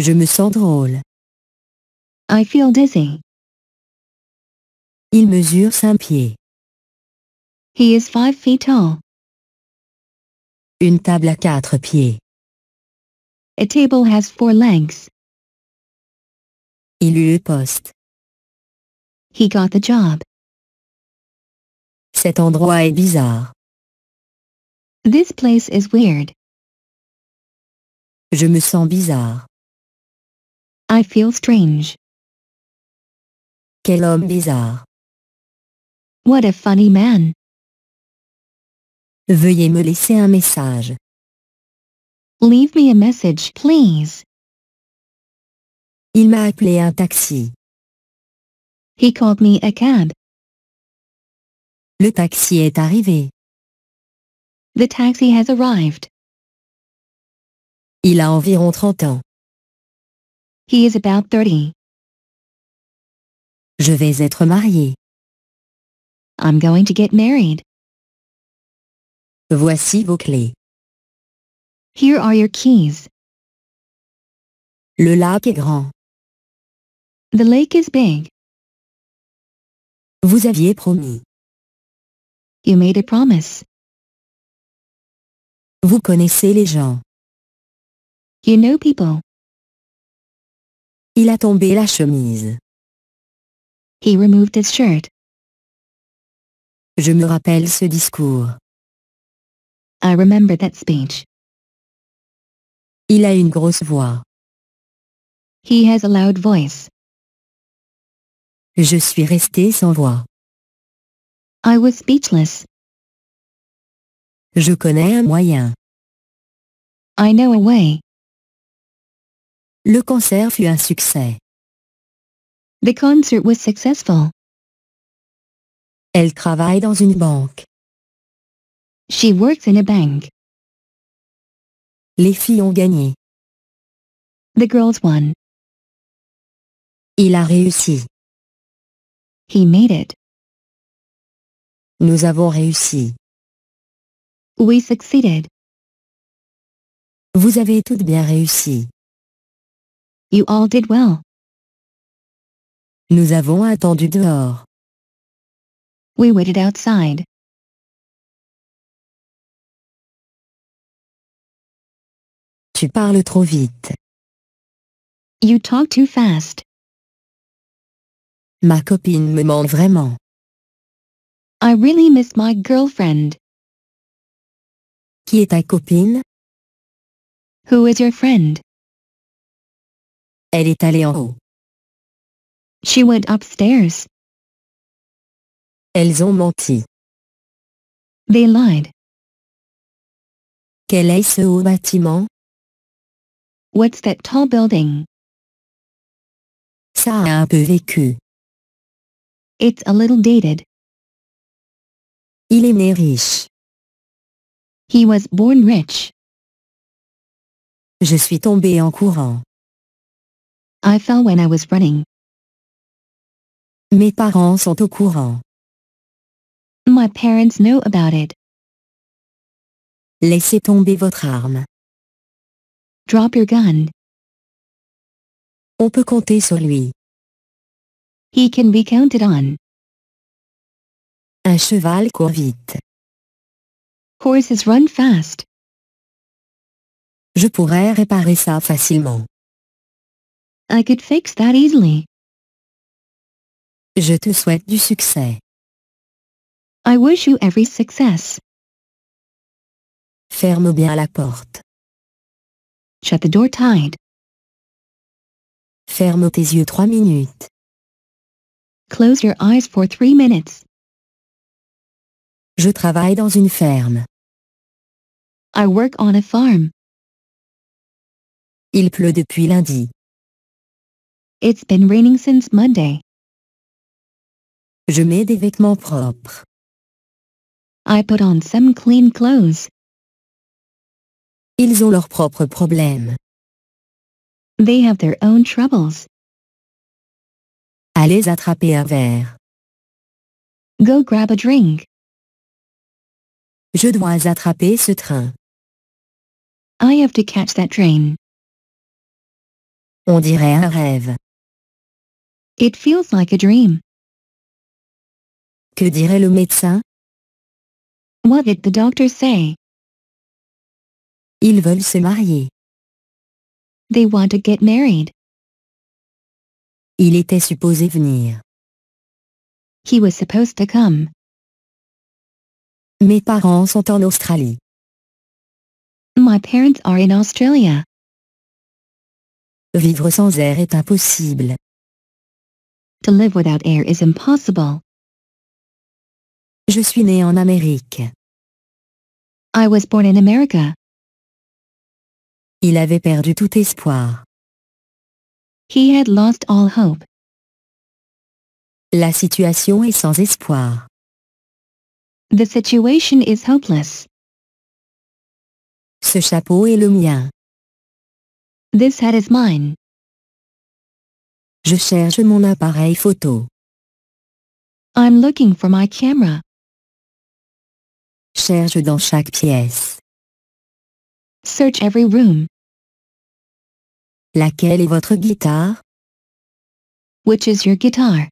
Je me sens drôle. I feel dizzy. Il mesure 5 pieds. He is 5 feet tall. Une table à 4 pieds. A table has 4 legs. Il eut le poste. He got the job. Cet endroit est bizarre. This place is weird. Je me sens bizarre. I feel strange. Quel homme bizarre. What a funny man. Veuillez me laisser un message. Leave me a message, please. Il m'a appelé un taxi. He called me a cab. Le taxi est arrivé. The taxi has arrived. Il a environ 30 ans. He is about 30. Je vais être marié. I'm going to get married. Voici vos clés. Here are your keys. Le lac est grand. The lake is big. Vous aviez promis. You made a promise. Vous connaissez les gens. You know people. Il a tombé la chemise. He removed his shirt. Je me rappelle ce discours. I remember that speech. Il a une grosse voix. He has a loud voice. Je suis resté sans voix. I was speechless. Je connais un moyen. I know a way. Le concert fut un succès. The concert was successful. Elle travaille dans une banque. She works in a bank. Les filles ont gagné. The girls won. Il a réussi. He made it. Nous avons réussi. We succeeded. Vous avez toutes bien réussi. You all did well. Nous avons attendu dehors. We waited outside. Tu parles trop vite. You talk too fast. Ma copine me manque vraiment. I really miss my girlfriend. Qui est ta copine? Who is your friend? Elle est allée en haut. She went upstairs. Elles ont menti. They lied. Quel est ce haut bâtiment? What's that tall building? Ça a un peu vécu. It's a little dated. Il est né riche. He was born rich. Je suis tombé en courant. I fell when I was running. Mes parents sont au courant. My parents know about it. Laissez tomber votre arme. Drop your gun. On peut compter sur lui. He can be counted on. Un cheval court vite. Horses run fast. Je pourrais réparer ça facilement. I could fix that easily. Je te souhaite du succès. I wish you every success. Ferme bien la porte. Shut the door tight. Ferme tes yeux trois minutes. Close your eyes for three minutes. Je travaille dans une ferme. I work on a farm. Il pleut depuis lundi. It's been raining since Monday. Je mets des vêtements propres. I put on some clean clothes. Ils ont leurs propres problèmes. They have their own troubles. Allez attraper un verre. Go grab a drink. Je dois attraper ce train. I have to catch that train. On dirait un rêve. It feels like a dream. Que dirait le médecin? What did the doctor say? Ils veulent se marier. They want to get married. Il était supposé venir. He was supposed to come. Mes parents sont en Australie. My parents are in Australia. Vivre sans air est impossible. To live without air is impossible. Je suis né en Amérique. I was born in America. Il avait perdu tout espoir. He had lost all hope. La situation est sans espoir. The situation is hopeless. Ce chapeau est le mien. This hat is mine. Je cherche mon appareil photo. I'm looking for my camera. Cherche dans chaque pièce. Search every room. Laquelle est votre guitare? Which is your guitar?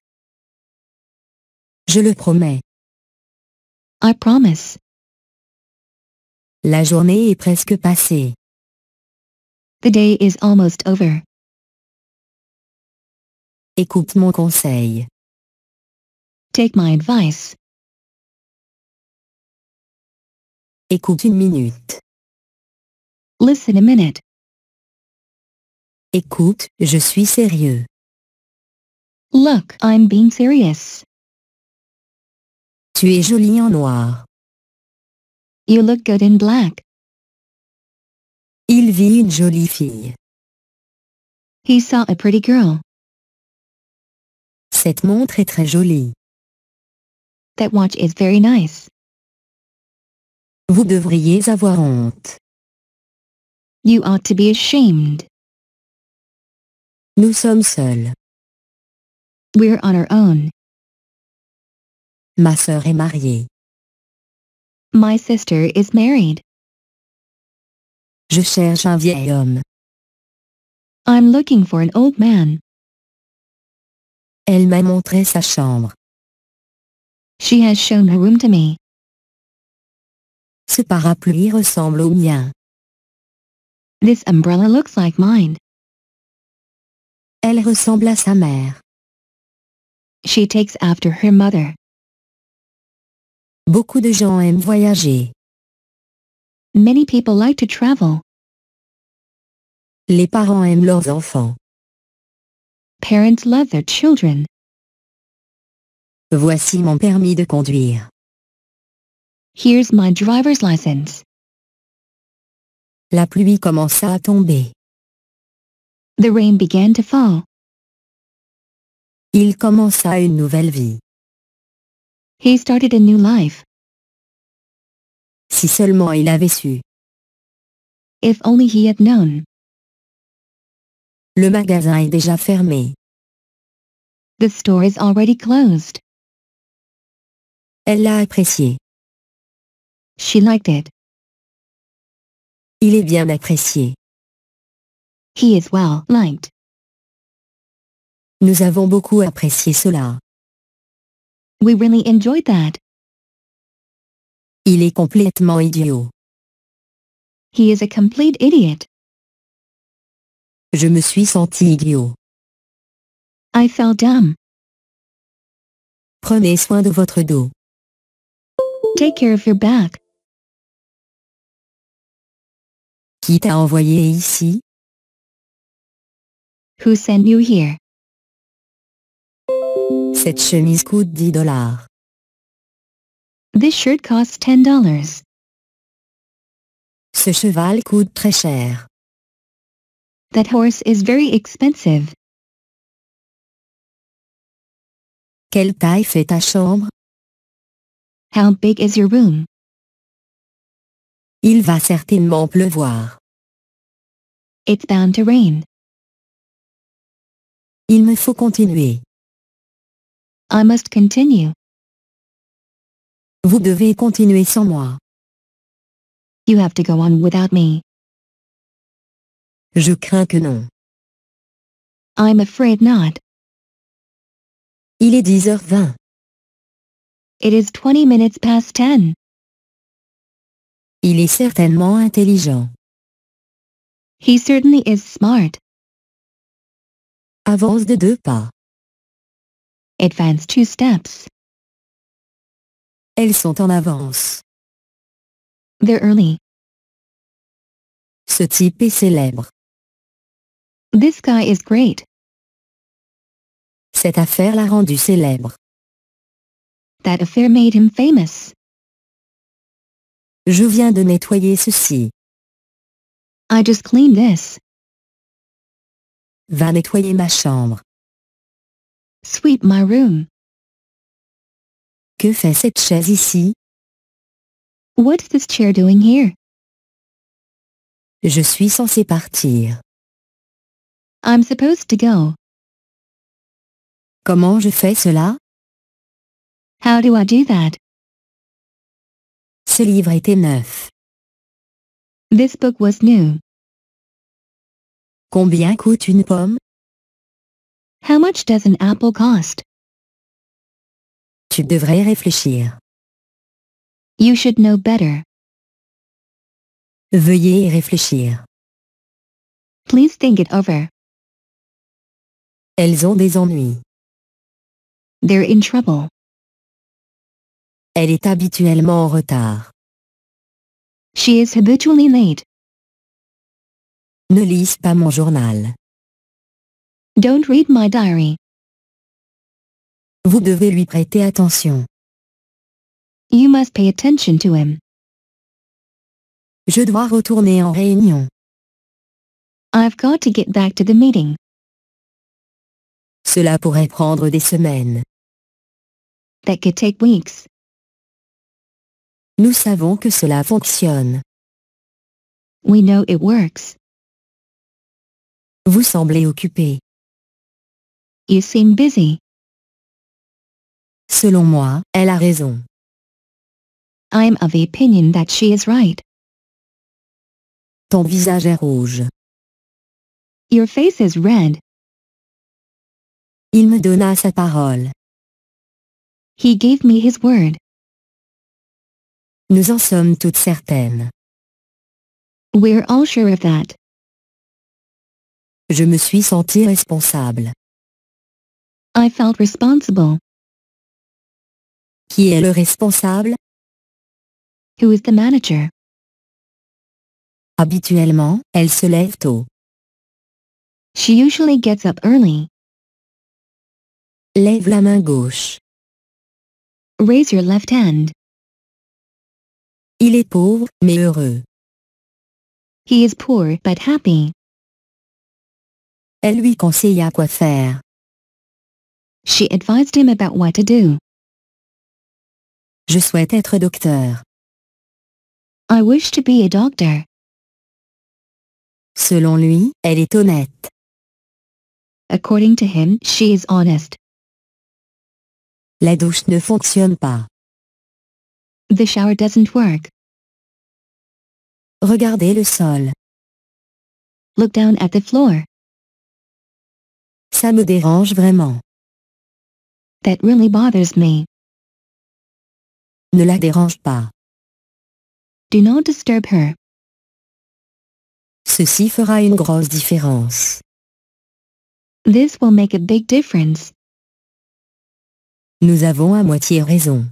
Je le promets. I promise. La journée est presque passée. The day is almost over. Écoute mon conseil. Take my advice. Écoute une minute. Listen a minute. Écoute, je suis sérieux. Look, I'm being serious. Tu es jolie en noir. You look good in black. Il vit une jolie fille. He saw a pretty girl. Cette montre est très jolie. That watch is very nice. Vous devriez avoir honte. You ought to be ashamed. Nous sommes seuls. We're on our own. Ma sœur est mariée. My sister is married. Je cherche un vieil homme. I'm looking for an old man. Elle m'a montré sa chambre. She has shown her room to me. Ce parapluie ressemble au mien. This umbrella looks like mine. Elle ressemble à sa mère. She takes after her mother. Beaucoup de gens aiment voyager. Many people like to travel. Les parents aiment leurs enfants. Parents love their children. Voici mon permis de conduire. Here's my driver's license. La pluie commença à tomber. The rain began to fall. Il commença une nouvelle vie. He started a new life. Si seulement il avait su. If only he had known. Le magasin est déjà fermé. The store is already closed. Elle l'a apprécié. She liked it. Il est bien apprécié. He is well liked. Nous avons beaucoup apprécié cela. We really enjoyed that. Il est complètement idiot. He is a complete idiot. Je me suis senti idiot. I felt dumb. Prenez soin de votre dos. Take care of your back. Qui t'a envoyé ici? Who sent you here? Cette chemise coûte 10 dollars. This shirt costs $10. Ce cheval coûte très cher. That horse is very expensive. Quelle taille fait ta chambre? How big is your room? Il va certainement pleuvoir. It's bound to rain. Il me faut continuer. I must continue. Vous devez continuer sans moi. You have to go on without me. Je crains que non. I'm afraid not. Il est 10h20. It is 20 minutes past 10. Il est certainement intelligent. He certainly is smart. Avance de deux pas. Advance two steps. Elles sont en avance. They're early. Ce type est célèbre. This guy is great. Cette affaire l'a rendu célèbre. That affair made him famous. Je viens de nettoyer ceci. I just cleaned this. Va nettoyer ma chambre. Sweep my room. Que fait cette chaise ici? What's this chair doing here? Je suis censé partir. I'm supposed to go. Comment je fais cela? How do I do that? Ce livre était neuf. This book was new. Combien coûte une pomme? How much does an apple cost? Tu devrais réfléchir. You should know better. Veuillez y réfléchir. Please think it over. Elles ont des ennuis. They're in trouble. Elle est habituellement en retard. She is habitually late. Ne lise pas mon journal. Don't read my diary. Vous devez lui prêter attention. You must pay attention to him. Je dois retourner en réunion. I've got to get back to the meeting. Cela pourrait prendre des semaines. That could take weeks. Nous savons que cela fonctionne. We know it works. Vous semblez occupé. You seem busy. Selon moi, elle a raison. I'm of the opinion that she is right. Ton visage est rouge. Your face is red. Il me donna sa parole. He me his word. Nous en sommes toutes certaines. Je me suis sentie responsable. I felt responsible. Qui est le responsable? Who is the manager? Habituellement, elle se lève tôt. She usually gets up early. Lève la main gauche. Raise your left hand. Il est pauvre, mais heureux. He is poor but happy. Elle lui conseilla quoi faire. She advised him about what to do. Je souhaite être docteur. I wish to be a doctor. Selon lui, elle est honnête. According to him, she is honest. La douche ne fonctionne pas. The shower doesn't work. Regardez le sol. Look down at the floor. Ça me dérange vraiment. That really bothers me. Ne la dérange pas. Do not disturb her. Ceci fera une grosse différence. This will make a big difference. Nous avons à moitié raison.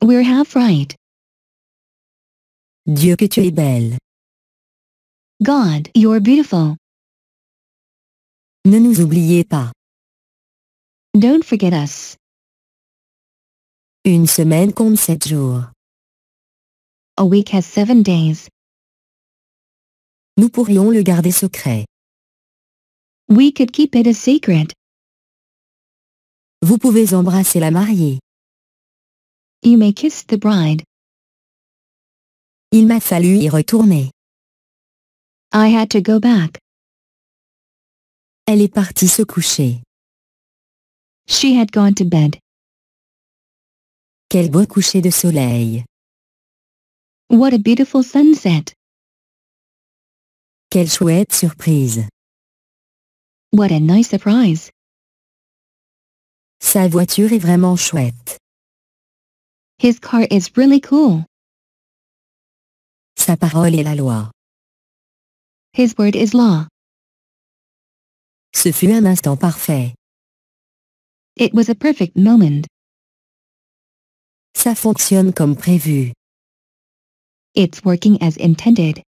We're half right. Dieu que tu es belle. God, you're beautiful. Ne nous oubliez pas. Don't forget us. Une semaine compte sept jours. A week has seven days. Nous pourrions le garder secret. We could keep it a secret. Vous pouvez embrasser la mariée. You may kiss the bride. Il m'a fallu y retourner. I had to go back. Elle est partie se coucher. She had gone to bed. Quel beau coucher de soleil. What a beautiful sunset. Quelle chouette surprise. What a nice surprise. Sa voiture est vraiment chouette. His car is really cool. Sa parole est la loi. His word is law. Ce fut un instant parfait. It was a perfect moment. Ça fonctionne comme prévu. It's working as intended.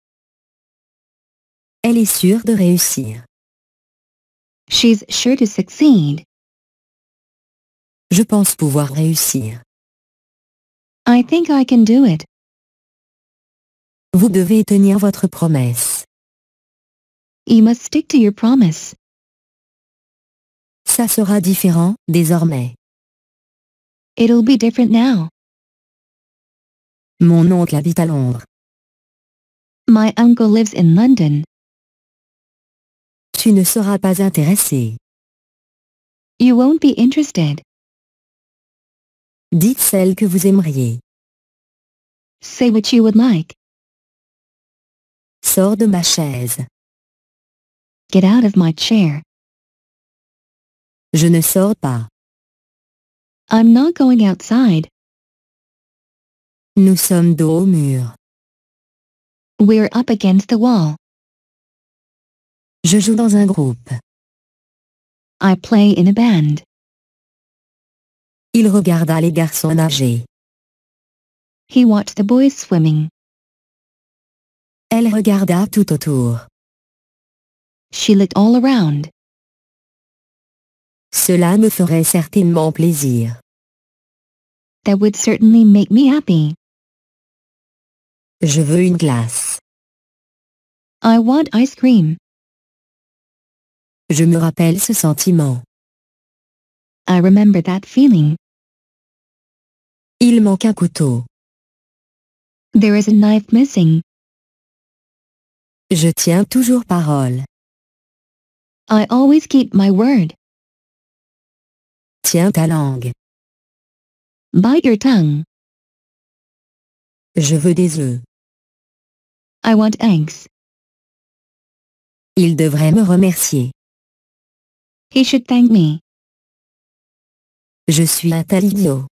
Elle est sûre de réussir. She's sure to succeed. Je pense pouvoir réussir. I think I can do it. Vous devez tenir votre promesse. You must stick to your promise. Ça sera différent, désormais. It'll be different now. Mon oncle habite à Londres. My uncle lives in London. Tu ne seras pas intéressé. You won't be interested. Dites celle que vous aimeriez. Say what you would like. Sors de ma chaise. Get out of my chair. Je ne sors pas. I'm not going outside. Nous sommes dos au mur. We're up against the wall. Je joue dans un groupe. I play in a band. Il regarda les garçons nager. He watched the boys swimming. Elle regarda tout autour. She looked all around. Cela me ferait certainement plaisir. That would certainly make me happy. Je veux une glace. I want ice cream. Je me rappelle ce sentiment. I remember that feeling. Il manque un couteau. There is a knife missing. Je tiens toujours parole. I always keep my word. Tiens ta langue. Bite your tongue. Je veux des œufs. I want eggs. Il devrait me remercier. He should thank me. Je suis un idiot.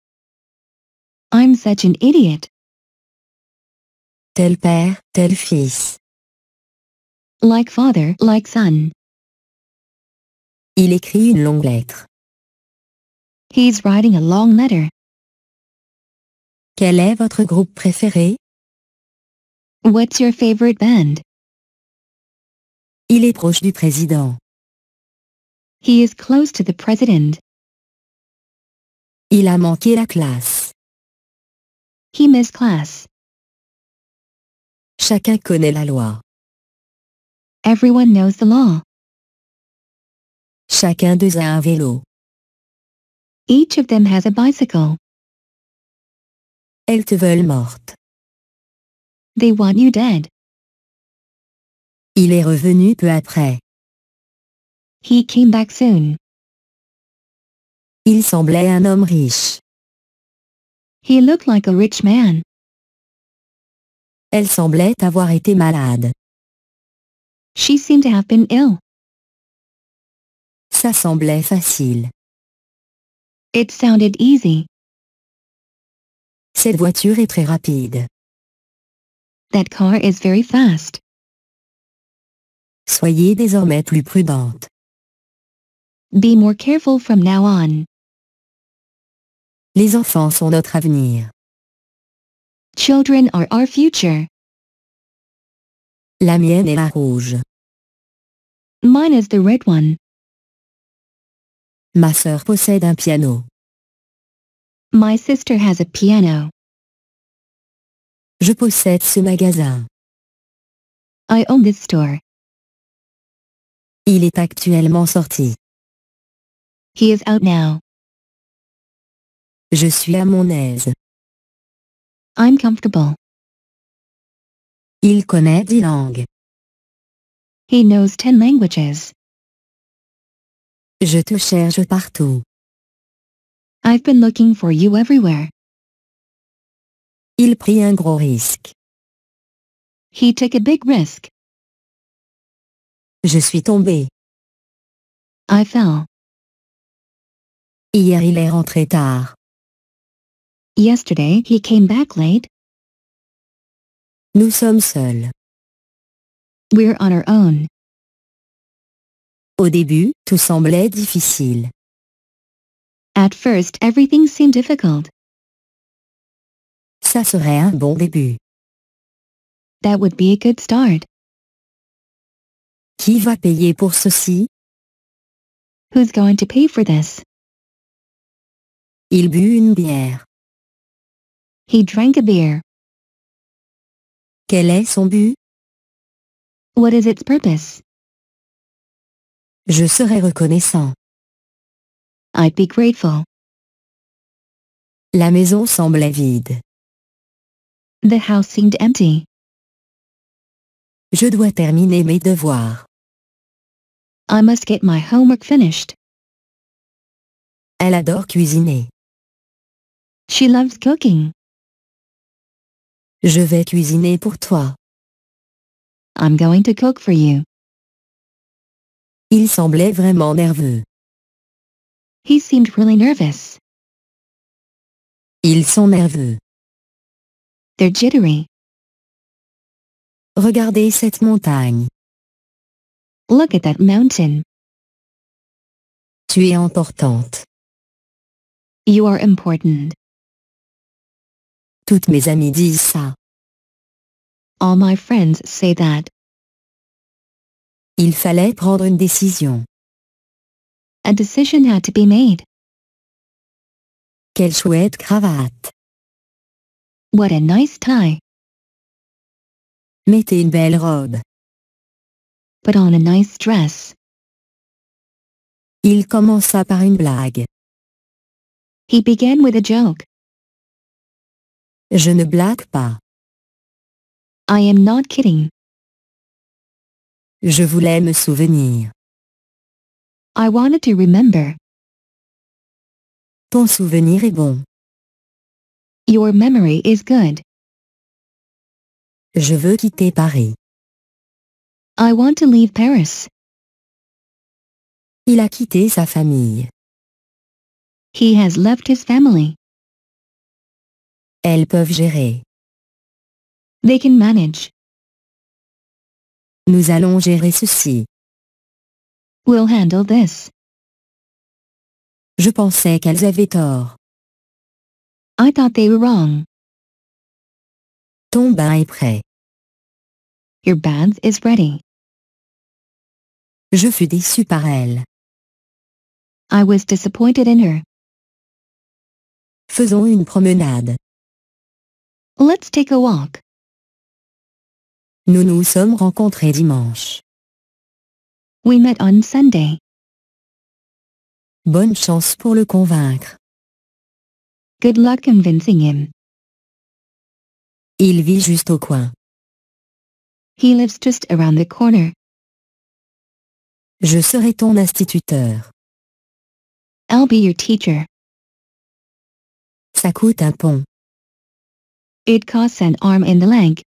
I'm such an idiot. Tel père, tel fils. Like father, like son. Il écrit une longue lettre. He's writing a long letter. Quel est votre groupe préféré? What's your favorite band? Il est proche du président. He is close to the president. Il a manqué la classe. Chacun connaît la loi. Everyone knows the law. Chacun d'eux a un vélo. Each of them has a bicycle. Elles te veulent morte. They want you dead. Il est revenu peu après. He came back soon. Il semblait un homme riche. He looked like a rich man. Elle semblait avoir été malade. She seemed to have been ill. Ça semblait facile. It sounded easy. Cette voiture est très rapide. That car is very fast. Soyez désormais plus prudente. Be more careful from now on. Les enfants sont notre avenir. Children are our future. La mienne est la rouge. Mine is the red one. Ma sœur possède un piano. My sister has a piano. Je possède ce magasin. I own this store. Il est actuellement sorti. He is out now. Je suis à mon aise. I'm comfortable. Il connaît dix langues. He knows ten languages. Je te cherche partout. I've been looking for you everywhere. Il prit un gros risque. He took a big risk. Je suis tombé. I fell. Hier il est rentré tard. Yesterday he came back late. Nous sommes seuls. We're on our own. Au début, tout semblait difficile. At first everything seemed difficult. Ça serait un bon début. That would be a good start. Qui va payer pour ceci? Who's going to pay for this? Il but une bière. He drank a beer. Quel est son but? What is its purpose? Je serai reconnaissant. I'd be grateful. La maison semblait vide. The house seemed empty. Je dois terminer mes devoirs. I must get my homework finished. Elle adore cuisiner. She loves cooking. Je vais cuisiner pour toi. I'm going to cook for you. Il semblait vraiment nerveux. He seemed really nervous. Ils sont nerveux. They're jittery. Regardez cette montagne. Look at that mountain. Tu es importante. You are important. Toutes mes amies disent ça. All my friends say that. Il fallait prendre une décision. A decision had to be made. Quelle chouette cravate. What a nice tie. Mettez une belle robe. Put on a nice dress. Il commença par une blague. He began with a joke. Je ne blague pas. I am not kidding. Je voulais me souvenir. I wanted to remember. Ton souvenir est bon. Your memory is good. Je veux quitter Paris. I want to leave Paris. Il a quitté sa famille. He has left his family. Elles peuvent gérer. They can manage. Nous allons gérer ceci. We'll handle this. Je pensais qu'elles avaient tort. I thought they were wrong. Ton bain est prêt. Your bath is ready. Je fus déçu par elle. I was disappointed in her. Faisons une promenade. Let's take a walk. Nous nous sommes rencontrés dimanche. We met on Sunday. Bonne chance pour le convaincre. Good luck convincing him. Il vit juste au coin. He lives just around the corner. Je serai ton instituteur. I'll be your teacher. Ça coûte un pont. It costs an arm and a leg.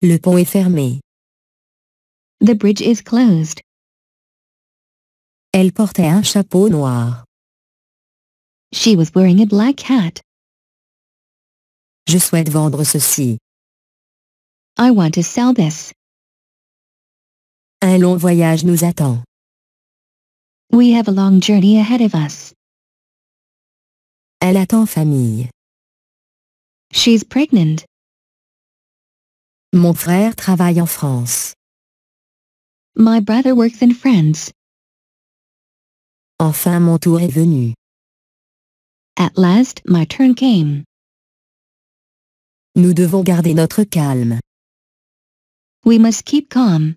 Le pont est fermé. The bridge is closed. Elle portait un chapeau noir. She was wearing a black hat. Je souhaite vendre ceci. I want to sell this. Un long voyage nous attend. We have a long journey ahead of us. Elle attend famille. She's pregnant. Mon frère travaille en France. My brother works in France. Enfin mon tour est venu. At last my turn came. Nous devons garder notre calme. We must keep calm.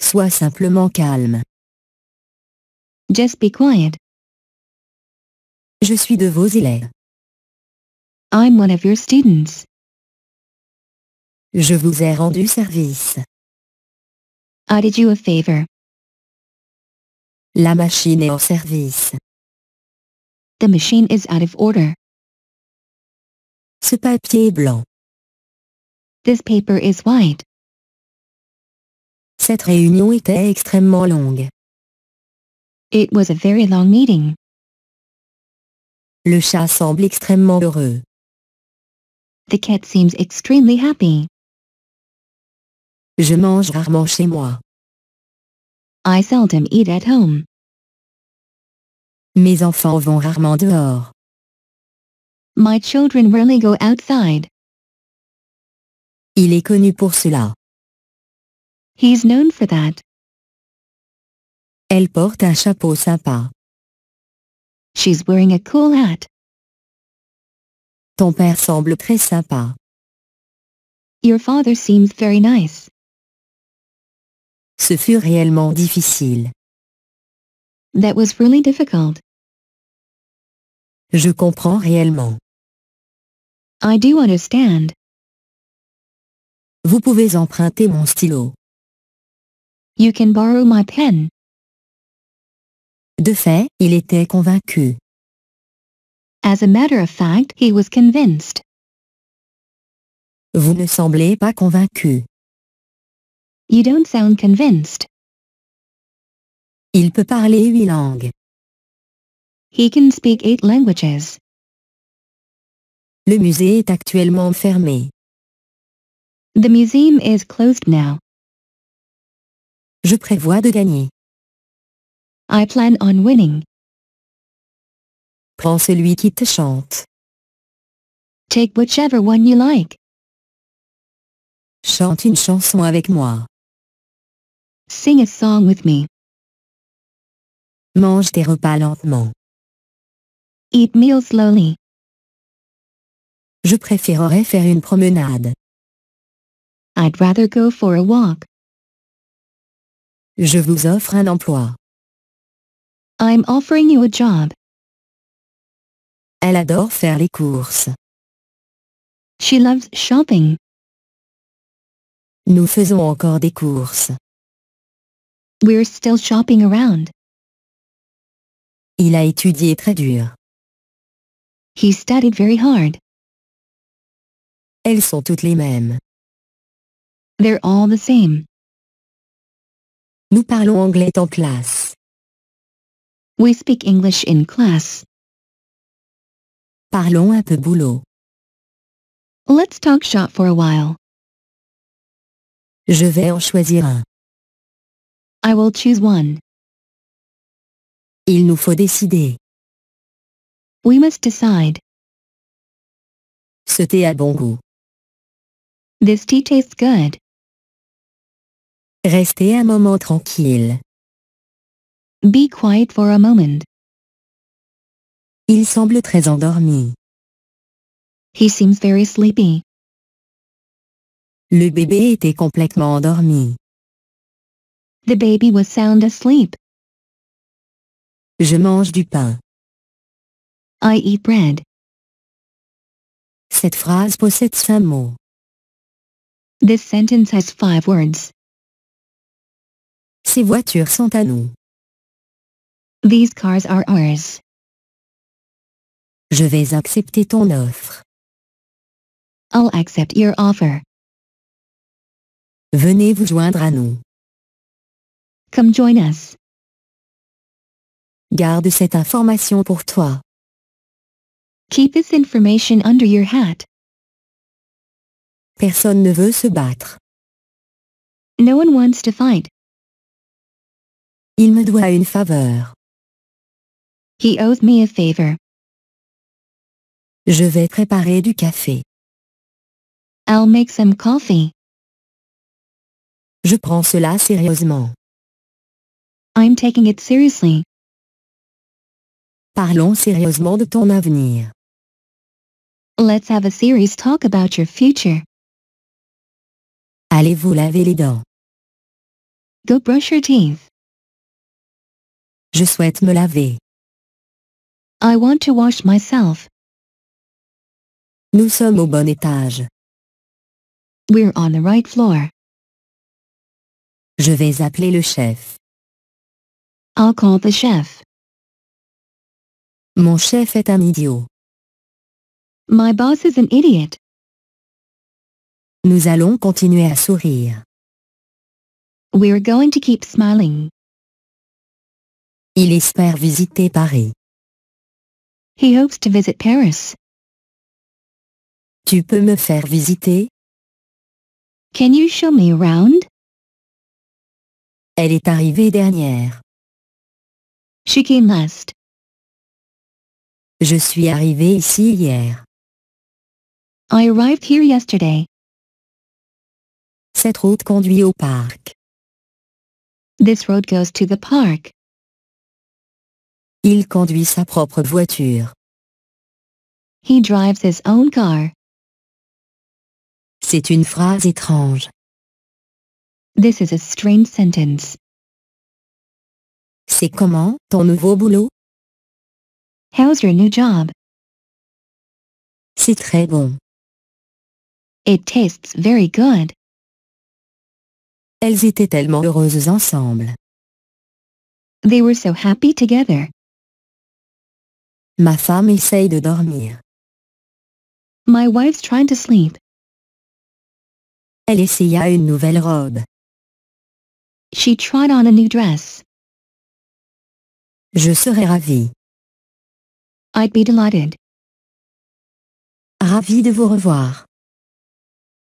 Sois simplement calme. Just be quiet. Je suis de vos élèves. I'm one of your students. Je vous ai rendu service. I did you a favor. La machine est en service. The machine is out of order. Ce papier est blanc. This paper is white. Cette réunion était extrêmement longue. It was a very long meeting. Le chat semble extrêmement heureux. The cat seems extremely happy. Je mange rarement chez moi. I seldom eat at home. Mes enfants vont rarement dehors. My children rarely go outside. Il est connu pour cela. He's known for that. Elle porte un chapeau sympa. She's wearing a cool hat. Ton père semble très sympa. Your father seems very nice. Ce fut réellement difficile. That was really difficult. Je comprends réellement. I do understand. Vous pouvez emprunter mon stylo. You can borrow my pen. De fait, il était convaincu. As a matter of fact, he was convinced. Vous ne semblez pas convaincu. You don't sound convinced. Il peut parler huit langues. He can speak eight languages. Le musée est actuellement fermé. The museum is closed now. Je prévois de gagner. I plan on winning. Prends celui qui te chante. Take whichever one you like. Chante une chanson avec moi. Sing a song with me. Mange tes repas lentement. Eat meals slowly. Je préférerais faire une promenade. I'd rather go for a walk. Je vous offre un emploi. I'm offering you a job. Elle adore faire les courses. She loves shopping. Nous faisons encore des courses. We're still shopping around. Il a étudié très dur. He studied very hard. Elles sont toutes les mêmes. They're all the same. Nous parlons anglais en classe. We speak English in class. Parlons un peu boulot. Let's talk shop for a while. Je vais en choisir un. I will choose one. Il nous faut décider. We must decide. Ce thé a bon goût. This tea tastes good. Restez un moment tranquille. Be quiet for a moment. Il semble très endormi. He seems very sleepy. Le bébé était complètement endormi. The baby was sound asleep. Je mange du pain. I eat bread. Cette phrase possède cinq mots. This sentence has five words. Ces voitures sont à nous. These cars are ours. Je vais accepter ton offre. I'll accept your offer. Venez vous joindre à nous. Come join us. Garde cette information pour toi. Keep this information under your hat. Personne ne veut se battre. No one wants to fight. Il me doit une faveur. He owes me a favor. Je vais préparer du café. I'll make some coffee. Je prends cela sérieusement. I'm taking it seriously. Parlons sérieusement de ton avenir. Let's have a serious talk about your future. Allez-vous laver les dents? Go brush your teeth. Je souhaite me laver. I want to wash myself. Nous sommes au bon étage. We're on the right floor. Je vais appeler le chef. I'll call the chef. Mon chef est un idiot. My boss is an idiot. Nous allons continuer à sourire. We're going to keep smiling. Il espère visiter Paris. He hopes to visit Paris. Tu peux me faire visiter? Can you show me around? Elle est arrivée dernière. She came last. Je suis arrivée ici hier. I arrived here yesterday. Cette route conduit au parc. This road goes to the park. Il conduit sa propre voiture. He drives his own car. C'est une phrase étrange. This is a strange sentence. C'est comment ton nouveau boulot? How's your new job? C'est très bon. It tastes very good. Elles étaient tellement heureuses ensemble. They were so happy together. Ma femme essaye de dormir. My wife's trying to sleep. Elle essaya une nouvelle robe. She tried on a new dress. Je serais ravie. I'd be delighted. Ravi de vous revoir.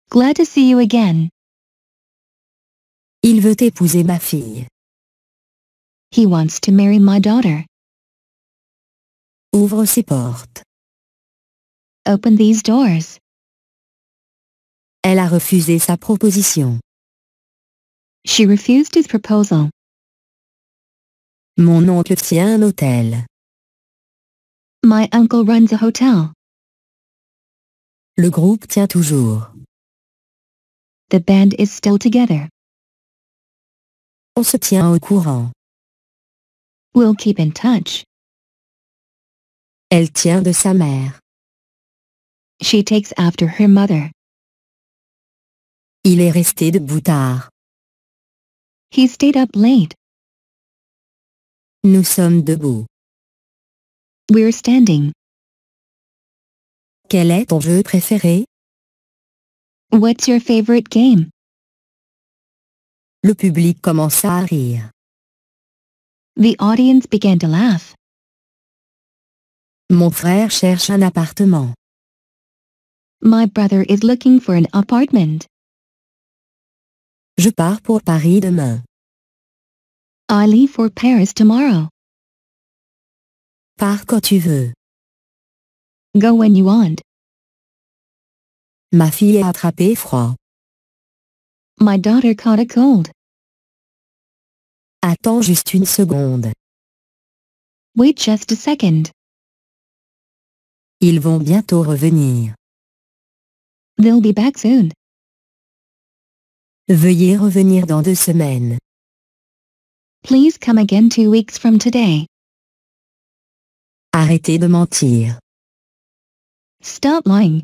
Glad to see you again. Il veut épouser ma fille. He wants to marry my daughter. Ouvre ces portes. Open these doors. Elle a refusé sa proposition. She refused his proposal. Mon oncle tient un hôtel. My uncle runs a hotel. Le groupe tient toujours. The band is still together. On se tient au courant. We'll keep in touch. Elle tient de sa mère. She takes after her mother. Il est resté debout tard. He stayed up late. Nous sommes debout. We're standing. Quel est ton jeu préféré? What's your favorite game? Le public commença à rire. The audience began to laugh. Mon frère cherche un appartement. My brother is looking for an apartment. Je pars pour Paris demain. I leave for Paris tomorrow. Pars quand tu veux. Go when you want. Ma fille a attrapé froid. My daughter caught a cold. Attends juste une seconde. Wait just a second. Ils vont bientôt revenir. They'll be back soon. Veuillez revenir dans deux semaines. Please come again two weeks from today. Arrêtez de mentir. Stop lying.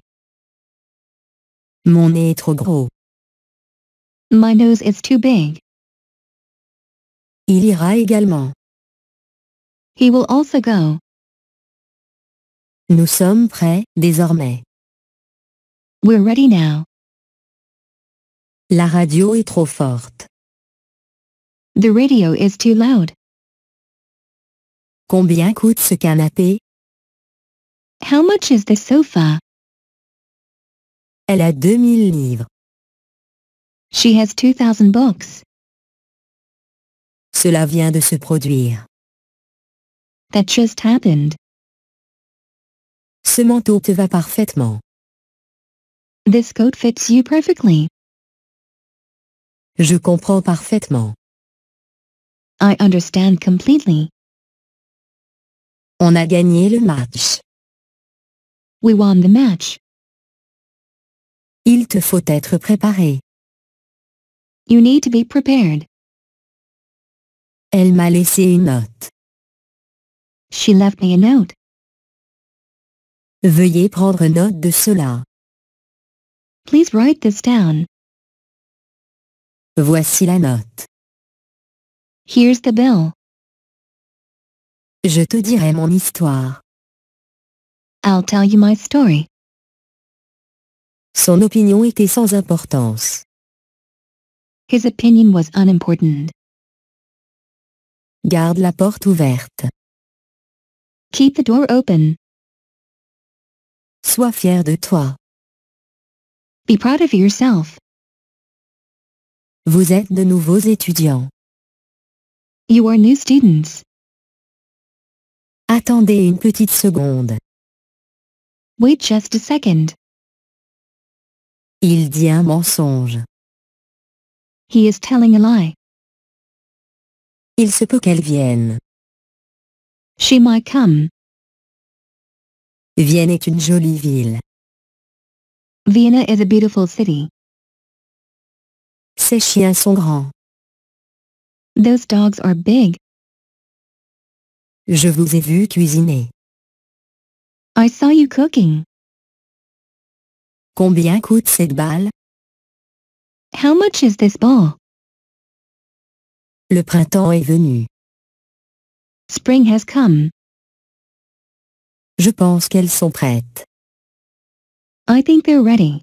Mon nez est trop gros. My nose is too big. Il ira également. He will also go. Nous sommes prêts, désormais. We're ready now. La radio est trop forte. The radio is too loud. Combien coûte ce canapé? How much is the sofa? Elle a 2000 livres. She has 2000 books. Cela vient de se produire. That just happened. Ce manteau te va parfaitement. This coat fits you perfectly. Je comprends parfaitement. I understand completely. On a gagné le match. We won the match. Il te faut être préparé. You need to be prepared. Elle m'a laissé une note. She left me a note. Veuillez prendre note de cela. Please write this down. Voici la note. Here's the bill. Je te dirai mon histoire. I'll tell you my story. Son opinion était sans importance. His opinion was unimportant. Garde la porte ouverte. Keep the door open. Sois fier de toi. Be proud of yourself. Vous êtes de nouveaux étudiants. You are new students. Attendez une petite seconde. Wait just a second. Il dit un mensonge. He is telling a lie. Il se peut qu'elle vienne. She might come. Vienne est une jolie ville. Vienna is a beautiful city. Ces chiens sont grands. Those dogs are big. Je vous ai vu cuisiner. I saw you cooking. Combien coûte cette balle? How much is this ball? Le printemps est venu. Spring has come. Je pense qu'elles sont prêtes. I think they're ready.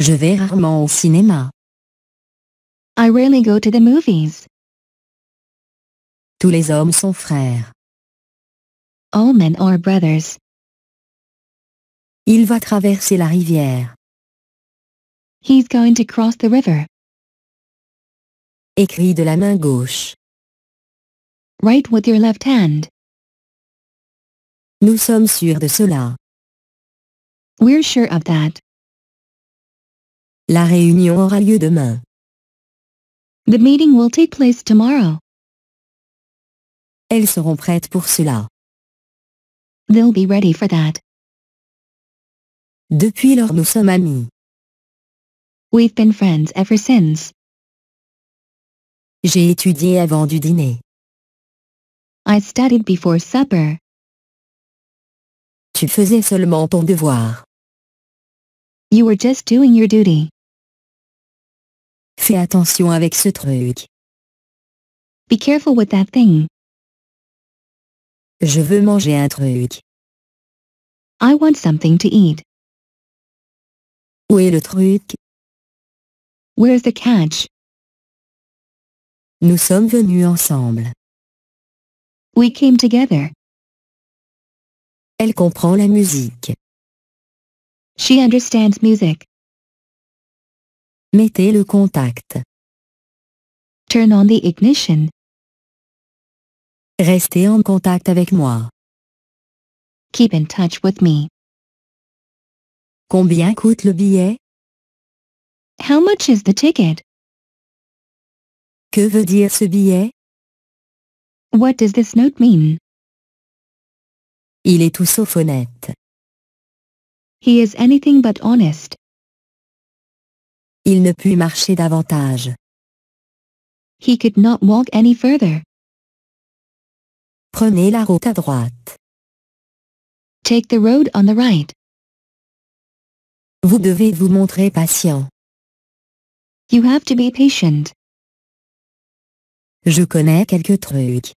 Je vais rarement au cinéma. I rarely go to the movies. Tous les hommes sont frères. All men are brothers. Il va traverser la rivière. He's going to cross the river. Écris de la main gauche. Write with your left hand. Nous sommes sûrs de cela. We're sure of that. La réunion aura lieu demain. The meeting will take place tomorrow. Elles seront prêtes pour cela. They'll be ready for that. Depuis lors nous sommes amis. We've been friends ever since. J'ai étudié avant du dîner. I studied before supper. Tu faisais seulement ton devoir. You were just doing your duty. Fais attention avec ce truc. Be careful with that thing. Je veux manger un truc. I want something to eat. Où est le truc? Where's the catch? Nous sommes venus ensemble. We came together. Elle comprend la musique. She understands music. Mettez le contact. Turn on the ignition. Restez en contact avec moi. Keep in touch with me. Combien coûte le billet? How much is the ticket? Que veut dire ce billet? What does this note mean? Il est tout sauf honnête. He is anything but honest. Il ne put marcher davantage. He could not walk any further. Prenez la route à droite. Take the road on the right. Vous devez vous montrer patient. You have to be patient. Je connais quelques trucs.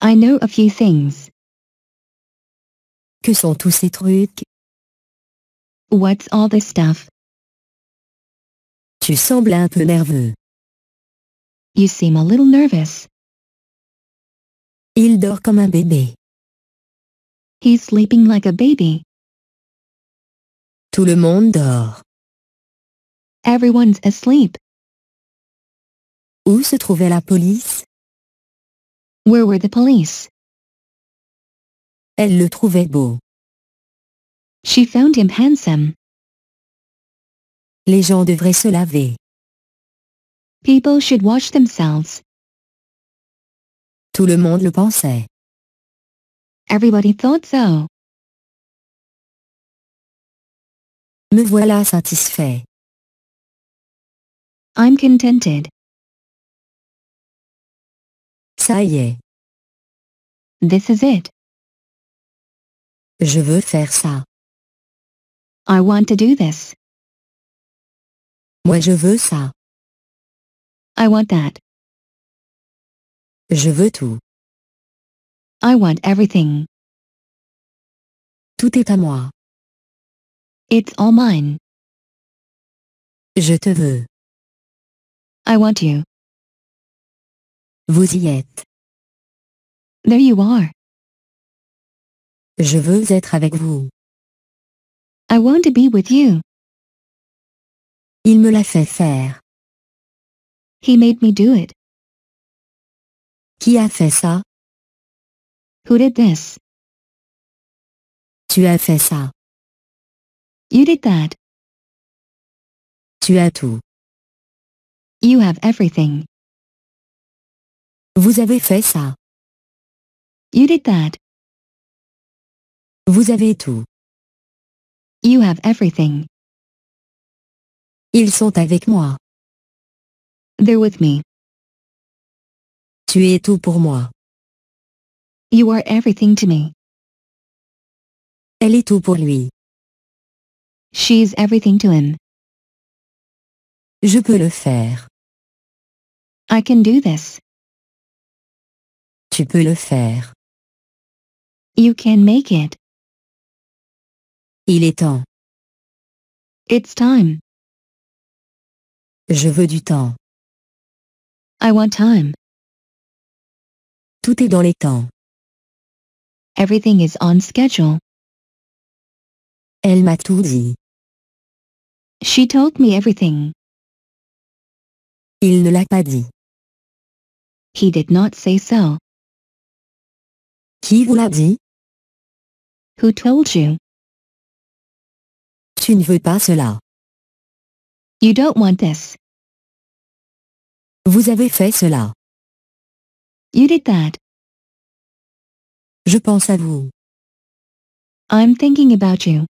I know a few things. Que sont tous ces trucs? What's all this stuff? Tu sembles un peu nerveux. You seem a little nervous. Il dort comme un bébé. He's sleeping like a baby. Tout le monde dort. Everyone's asleep. Où se trouvait la police? Where were the police? Elle le trouvait beau. She found him handsome. Les gens devraient se laver. People should wash themselves. Tout le monde le pensait. Everybody thought so. Me voilà satisfait. I'm contented. Ça y est. This is it. Je veux faire ça. I want to do this. Moi je veux ça. I want that. Je veux tout. I want everything. Tout est à moi. It's all mine. Je te veux. I want you. Vous y êtes. There you are. Je veux être avec vous. I want to be with you. Il me l'a fait faire. He made me do it. Qui a fait ça? Who did this? Tu as fait ça. You did that. Tu as tout. You have everything. Vous avez fait ça. You did that. Vous avez tout. You have everything. Ils sont avec moi. They're with me. Tu es tout pour moi. You are everything to me. Elle est tout pour lui. She everything to him. Je peux le faire. I can do this. Tu peux le faire. You can make it. Il est temps. It's time. Je veux du temps. I want time. Tout est dans les temps. Everything is on schedule. Elle m'a tout dit. She told me everything. Il ne l'a pas dit. He did not say so. Qui vous l'a dit? Who told you? Tu ne veux pas cela. You don't want this. Vous avez fait cela. You did that. Je pense à vous. I'm thinking about you.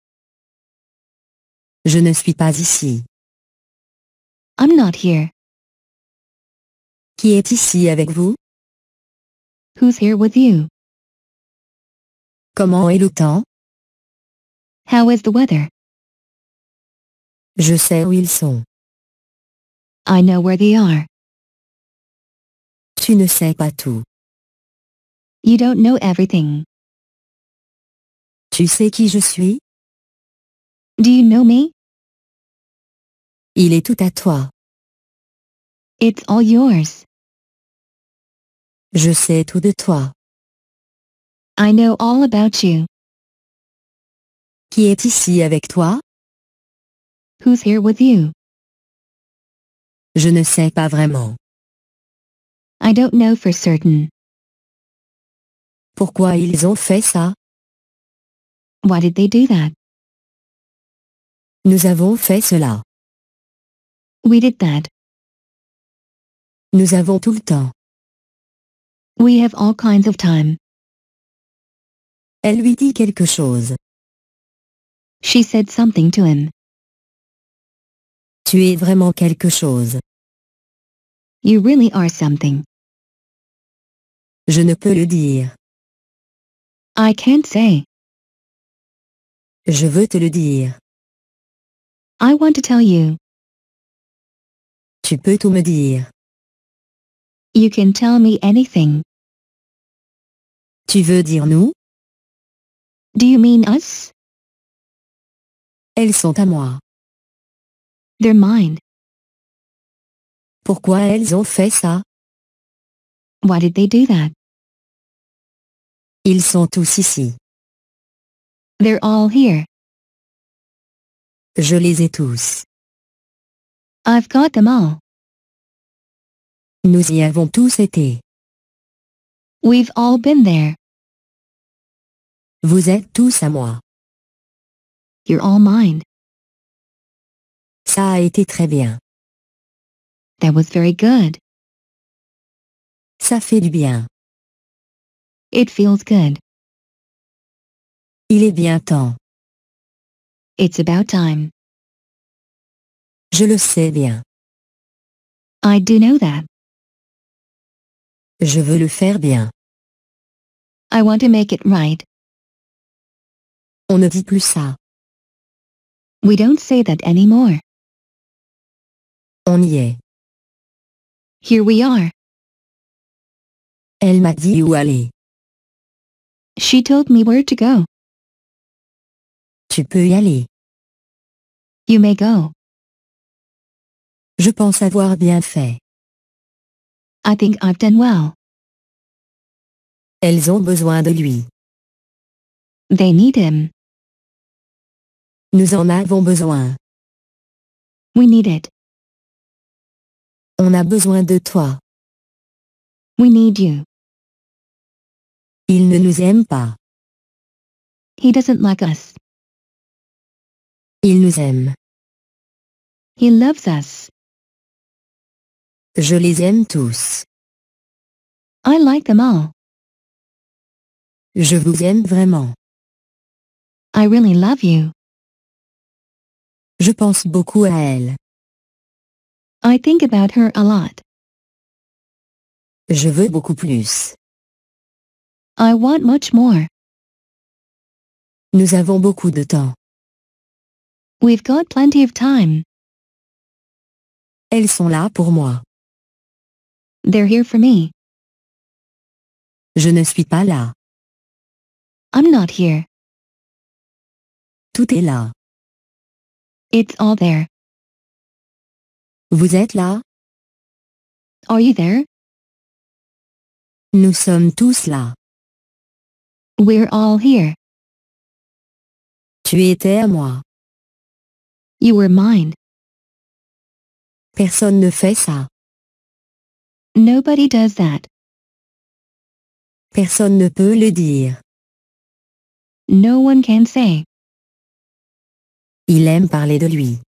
Je ne suis pas ici. I'm not here. Qui est ici avec vous? Who's here with you? Comment est le temps? How is the weather? Je sais où ils sont. I know where they are. Tu ne sais pas tout. You don't know everything. Tu sais qui je suis? Do you know me? Il est tout à toi. It's all yours. Je sais tout de toi. I know all about you. Qui est ici avec toi? Who's here with you? Je ne sais pas vraiment. I don't know for certain. Pourquoi ils ont fait ça? Why did they do that? Nous avons fait cela. We did that. Nous avons tout le temps. We have all kinds of time. Elle lui dit quelque chose. She said something to him. Tu es vraiment quelque chose. You really are something. Je ne peux le dire. I can't say. Je veux te le dire. I want to tell you. Tu peux tout me dire. You can tell me anything. Tu veux dire nous? Do you mean us? Elles sont à moi. their mind. Pourquoi elles ont fait ça? Why did they do that? Ils sont tous ici. They're all here. Je les ai tous. I've got them all. Nous y avons tous été. We've all been there. Vous êtes tous à moi. You're all mine. Ça a été très bien. That was very good. Ça fait du bien. It feels good. Il est bien temps. It's about time. Je le sais bien. I do know that. Je veux le faire bien. I want to make it right. On ne dit plus ça. We don't say that anymore. On y est. Here we are. Elle m'a dit où aller. She told me where to go. Tu peux y aller. You may go. Je pense avoir bien fait. I think I've done well. Elles ont besoin de lui. They need him. Nous en avons besoin. We need it. On a besoin de toi. We need you. Il ne nous aime pas. He doesn't like us. Il nous aime. He loves us. Je les aime tous. I like them all. Je vous aime vraiment. I really love you. Je pense beaucoup à elle. I think about her a lot. Je veux beaucoup plus. I want much more. Nous avons beaucoup de temps. We've got plenty of time. Elles sont là pour moi. They're here for me. Je ne suis pas là. I'm not here. Tout est là. It's all there. Vous êtes là? Are you there? Nous sommes tous là. We're all here. Tu étais à moi. You were mine. Personne ne fait ça. Nobody does that. Personne ne peut le dire. No one can say. Il aime parler de lui.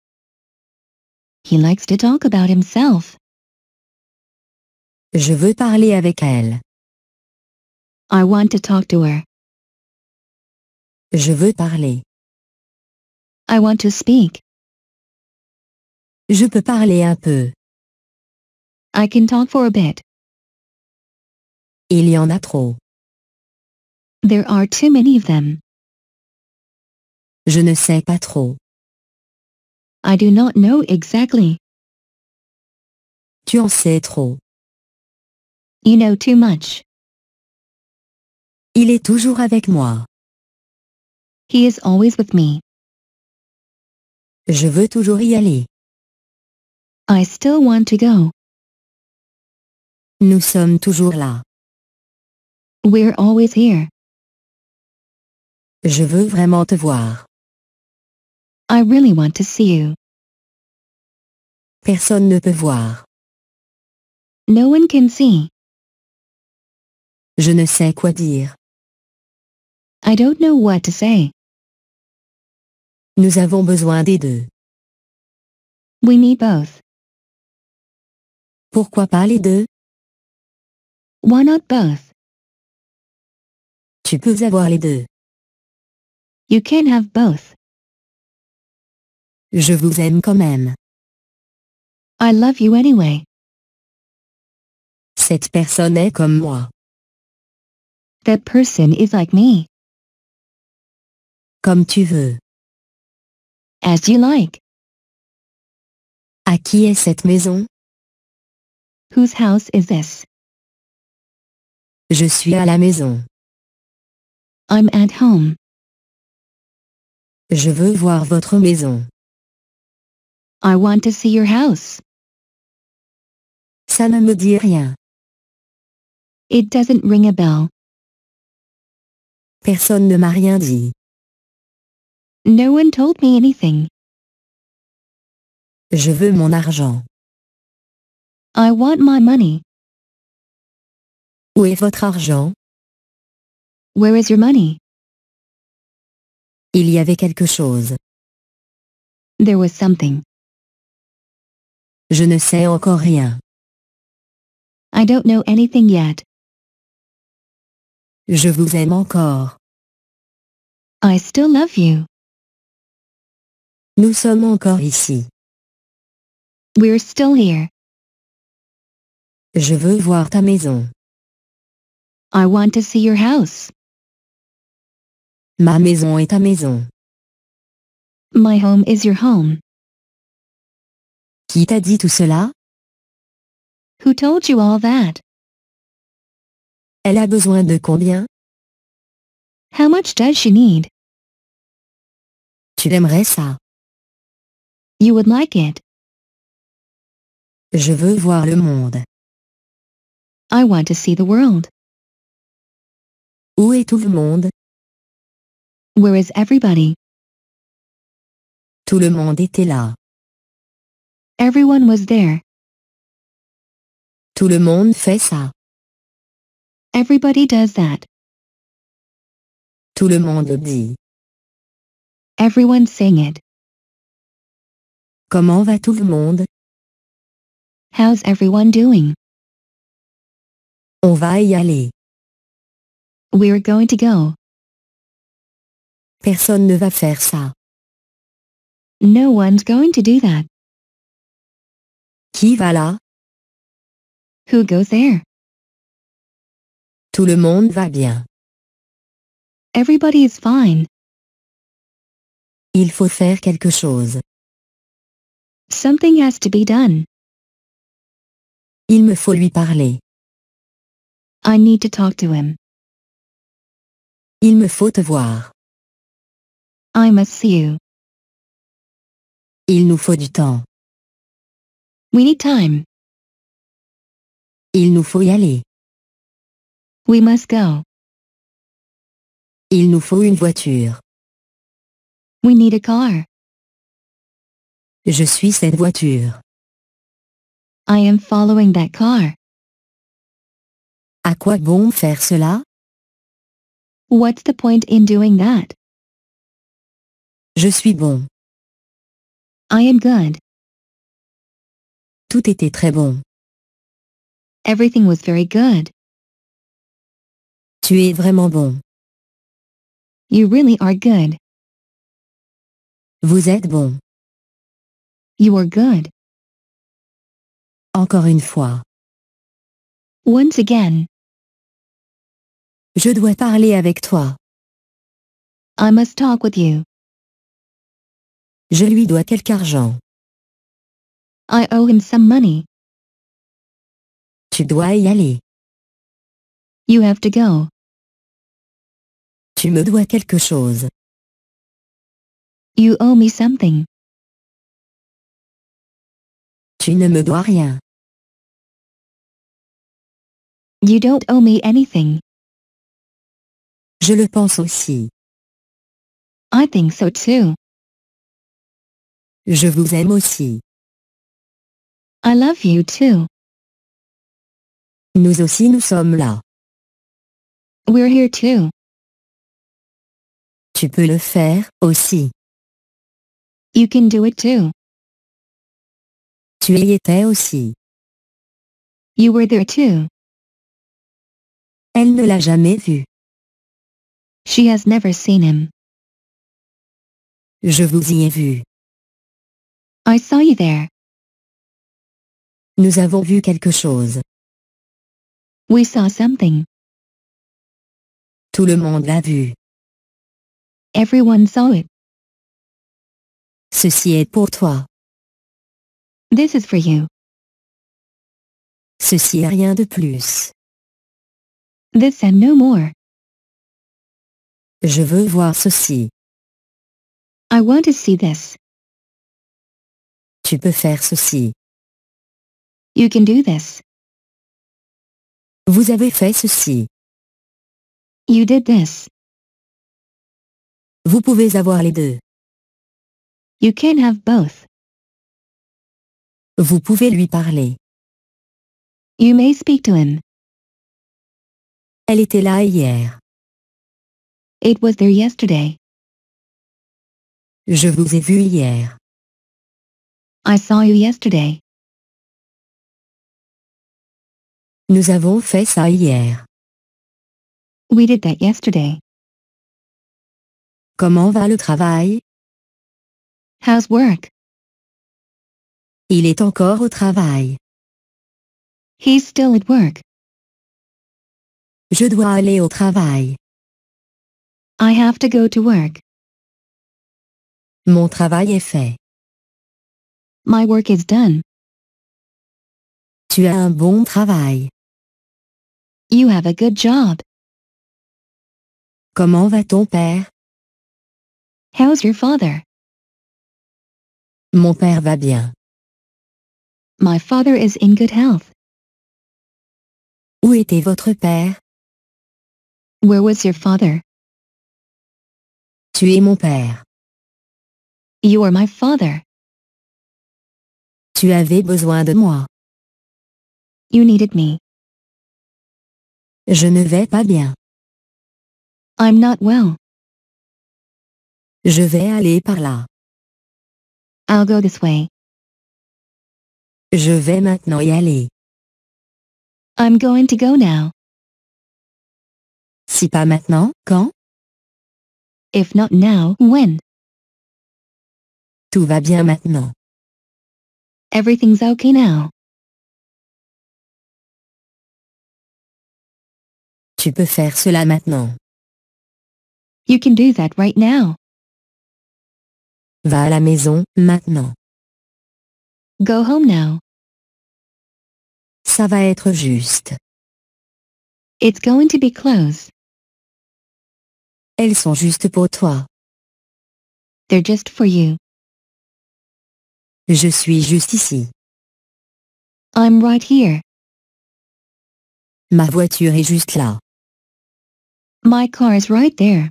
He likes to talk about himself. Je veux parler avec elle. I want to talk to her. Je veux parler. I want to speak. Je peux parler un peu. I can talk for a bit. Il y en a trop. There are too many of them. Je ne sais pas trop. I do not know exactly. Tu en sais trop. You know too much. Il est toujours avec moi. He is always with me. Je veux toujours y aller. I still want to go. Nous sommes toujours là. We're always here. Je veux vraiment te voir. I really want to see you. Personne ne peut voir. No one can see. Je ne sais quoi dire. I don't know what to say. Nous avons besoin des deux. We need both. Pourquoi pas les deux? Why not both? Tu peux avoir les deux. You can have both. Je vous aime quand même. I love you anyway. Cette personne est comme moi. That person is like me. Comme tu veux. As you like. À qui est cette maison? Whose house is this? Je suis à la maison. I'm at home. Je veux voir votre maison. I want to see your house. Ça ne me dit rien. It doesn't ring a bell. Personne ne m'a rien dit. No one told me anything. Je veux mon argent. I want my money. Où est votre argent? Where is your money? Il y avait quelque chose. There was something. Je ne sais encore rien. I don't know anything yet. Je vous aime encore. I still love you. Nous sommes encore ici. We're still here. Je veux voir ta maison. I want to see your house. Ma maison est ta maison. My home is your home. Qui t'a dit tout cela Who told you all that Elle a besoin de combien How much does she need Tu aimerais ça You would like it Je veux voir le monde. I want to see the world. Où est tout le monde Where is everybody Tout le monde était là. Everyone was there. Tout le monde fait ça. Everybody does that. Tout le monde le dit. Everyone's saying it. Comment va tout le monde? How's everyone doing? On va y aller. We're going to go. Personne ne va faire ça. No one's going to do that. Qui va là? Who goes there? Tout le monde va bien. Everybody is fine. Il faut faire quelque chose. Something has to be done. Il me faut lui parler. I need to talk to him. Il me faut te voir. I must see you. Il nous faut du temps. We need time. Il nous faut y aller. We must go. Il nous faut une voiture. We need a car. Je suis cette voiture. I am following that car. À quoi bon faire cela? What's the point in doing that? Je suis bon. I am good. Tout était très bon. Everything was very good. Tu es vraiment bon. You really are good. Vous êtes bon. You are good. Encore une fois. Once again. Je dois parler avec toi. I must talk with you. Je lui dois quelque argent. I owe him some money. Tu dois y aller. You have to go. Tu me dois quelque chose. You owe me something. Tu ne me dois rien. You don't owe me anything. Je le pense aussi. I think so too. Je vous aime aussi. I love you too. Nous aussi nous sommes là. We're here too. Tu peux le faire aussi. You can do it too. Tu y étais aussi. You were there too. Elle ne l'a jamais vu. She has never seen him. Je vous y ai vu. I saw you there. Nous avons vu quelque chose. We saw something. Tout le monde l'a vu. Everyone saw it. Ceci est pour toi. This is for you. Ceci est rien de plus. This and no more. Je veux voir ceci. I want to see this. Tu peux faire ceci. You can do this. Vous avez fait ceci. You did this. Vous pouvez avoir les deux. You can have both. Vous pouvez lui parler. You may speak to him. Elle était là hier. It was there yesterday. Je vous ai vu hier. I saw you yesterday. Nous avons fait ça hier. We did that yesterday. Comment va le travail? How's work? Il est encore au travail. He's still at work. Je dois aller au travail. I have to go to work. Mon travail est fait. My work is done. Tu as un bon travail. You have a good job. Comment va ton père? How's your father? Mon père va bien. My father is in good health. Où était votre père? Where was your father? Tu es mon père. You are my father. Tu avais besoin de moi. You needed me. Je ne vais pas bien. I'm not well. Je vais aller par là. I'll go this way. Je vais maintenant y aller. I'm going to go now. Si pas maintenant, quand? If not now, when? Tout va bien maintenant. Everything's okay now. Tu peux faire cela maintenant. You can do that right now. Va à la maison, maintenant. Go home now. Ça va être juste. It's going to be close. Elles sont juste pour toi. They're just for you. Je suis juste ici. I'm right here. Ma voiture est juste là. My car is right there.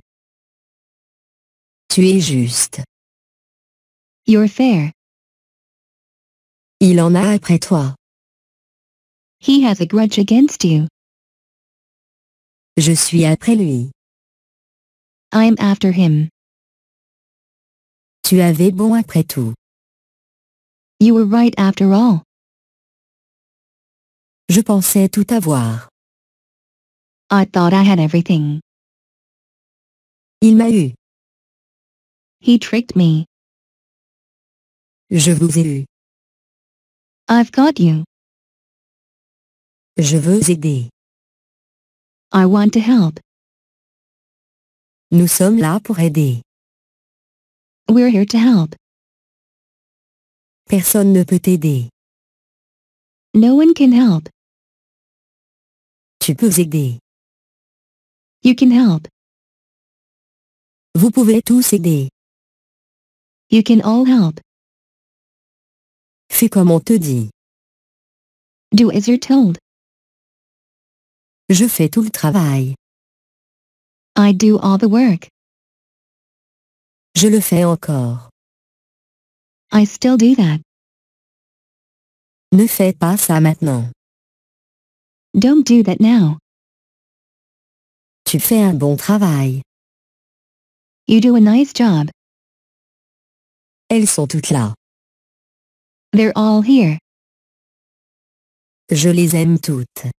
Tu es juste. You're fair. Il en a après toi. He has a grudge against you. Je suis après lui. I'm after him. Tu avais bon après tout. You were right after all. Je pensais tout avoir. I thought I had everything. Il m'a eu. He tricked me. Je vous ai eu. I've got you. Je veux aider. I want to help. Nous sommes là pour aider. We're here to help. Personne ne peut t'aider. No one can help. Tu peux aider. You can help. Vous pouvez tous aider. You can all help. Fais comme on te dit. Do as you're told. Je fais tout le travail. I do all the work. Je le fais encore. I still do that. Ne fais pas ça maintenant. Don't do that now. Tu fais un bon travail. You do a nice job. Elles sont toutes là. They're all here. Je les aime toutes.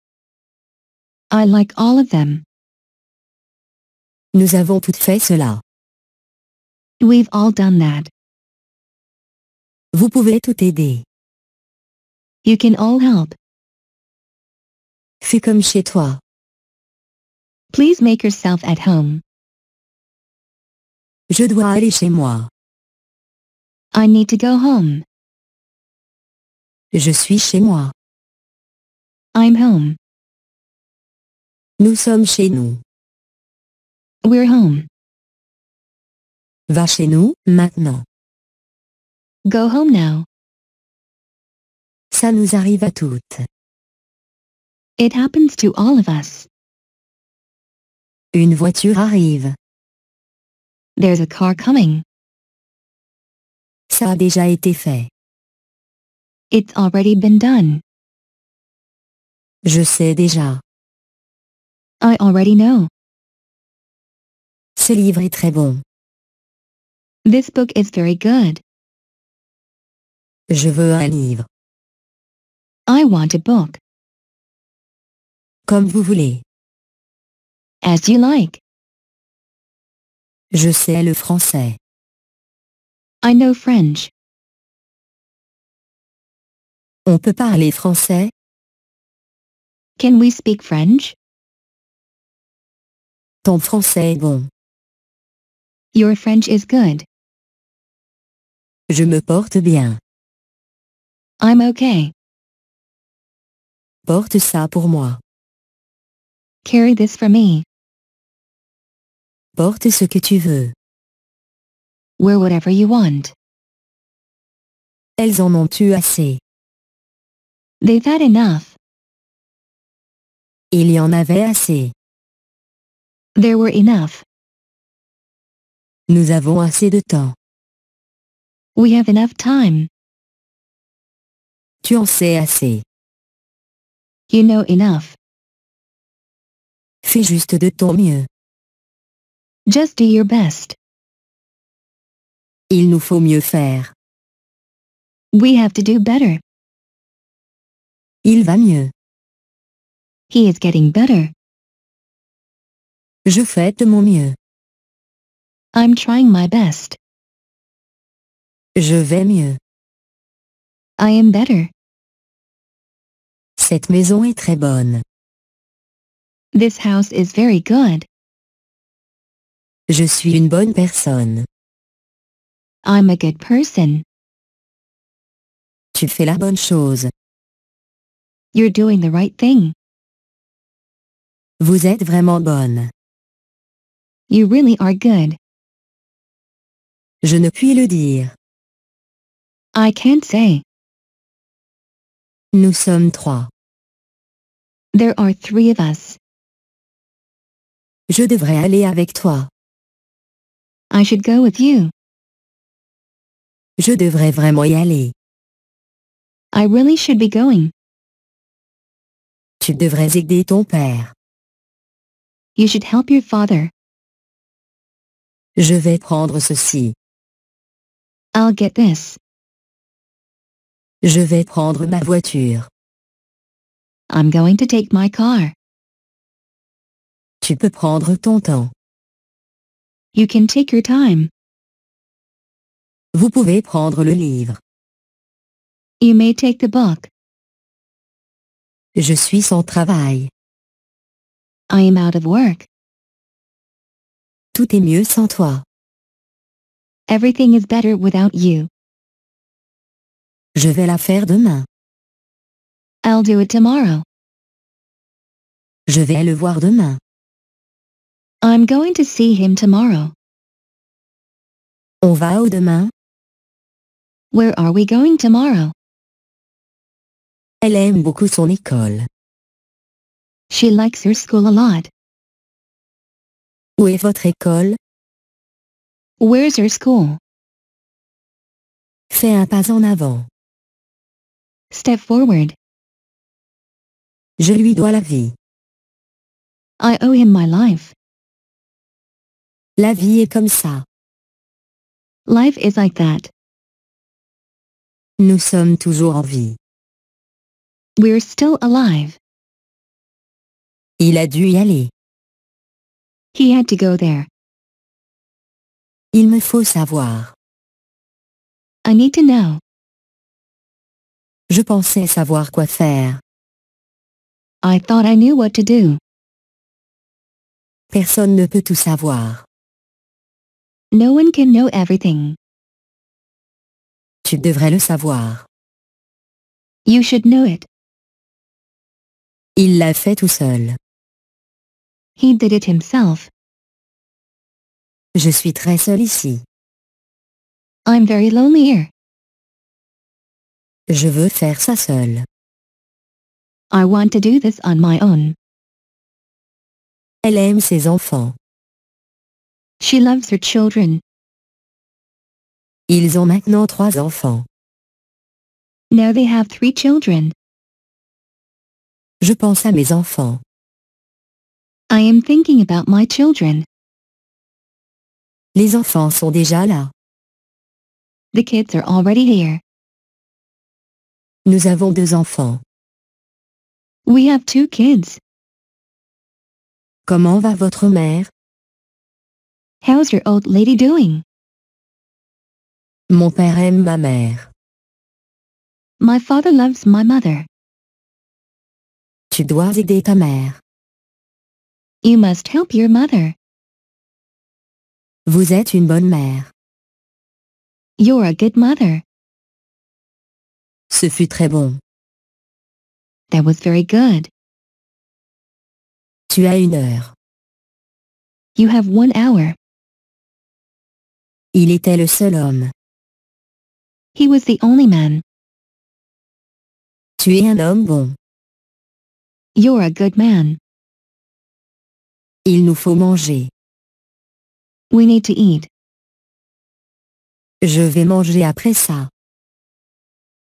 I like all of them. Nous avons toutes fait cela. We've all done that. Vous pouvez tout aider. You can all help. Fais comme chez toi. Please make yourself at home. Je dois aller chez moi. I need to go home. Je suis chez moi. I'm home. Nous sommes chez nous. We're home. Va chez nous, maintenant. Go home now. Ça nous arrive à toutes. It happens to all of us. Une voiture arrive. There's a car coming. Ça a déjà été fait. It's already been done. Je sais déjà. I already know. Ce livre est très bon. This book is very good. Je veux un livre. I want a book. Comme vous voulez. As you like. Je sais le français. I know French. On peut parler français? Can we speak French? Ton français est bon. Your French is good. Je me porte bien. I'm okay. Porte ça pour moi. Carry this for me. Porte ce que tu veux. Wear whatever you want. Elles en ont eu assez. They've had enough. Il y en avait assez. There were enough. Nous avons assez de temps. We have enough time. Tu en sais assez. You know enough. Fais juste de ton mieux. Just do your best. Il nous faut mieux faire. We have to do better. Il va mieux. He is getting better. Je fais de mon mieux. I'm trying my best. Je vais mieux. I am better. Cette maison est très bonne. This house is very good. Je suis une bonne personne. I'm a good person. Tu fais la bonne chose. You're doing the right thing. Vous êtes vraiment bonne. You really are good. Je ne puis le dire. I can't say. Nous sommes trois. There are three of us. Je devrais aller avec toi. I should go with you. Je devrais vraiment y aller. I really should be going. Tu devrais aider ton père. You should help your father. Je vais prendre ceci. I'll get this. Je vais prendre ma voiture. I'm going to take my car. Tu peux prendre ton temps. You can take your time. Vous pouvez prendre le livre. You may take the book. Je suis sans travail. I am out of work. Tout est mieux sans toi. Everything is better without you. Je vais la faire demain. I'll do it tomorrow. Je vais le voir demain. I'm going to see him tomorrow. On va au demain. Where are we going tomorrow? Elle aime beaucoup son école. She likes her school a lot. Où est votre école? Where's your school? Fais un pas en avant. Step forward. Je lui dois la vie. I owe him my life. La vie est comme ça. Life is like that. Nous sommes toujours en vie. We're still alive. Il a dû y aller. He had to go there. Il me faut savoir. I need to know. Je pensais savoir quoi faire. I thought I knew what to do. Personne ne peut tout savoir. No one can know everything. Tu devrais le savoir. You should know it. Il l'a fait tout seul. He did it himself. Je suis très seul ici. I'm very lonely here. Je veux faire ça seul. I want to do this on my own. Elle aime ses enfants. She loves her children. Ils ont maintenant trois enfants. Now they have three children. Je pense à mes enfants. I am thinking about my children. Les enfants sont déjà là. The kids are already here. Nous avons deux enfants. We have two kids. Comment va votre mère? How's your old lady doing? Mon père aime ma mère. My father loves my mother. Tu dois aider ta mère. You must help your mother. Vous êtes une bonne mère. You're a good mother. Ce fut très bon. That was very good. Tu as une heure. You have one hour. Il était le seul homme. He was the only man. Tu es un homme bon. You're a good man. Il nous faut manger. We need to eat. Je vais manger après ça.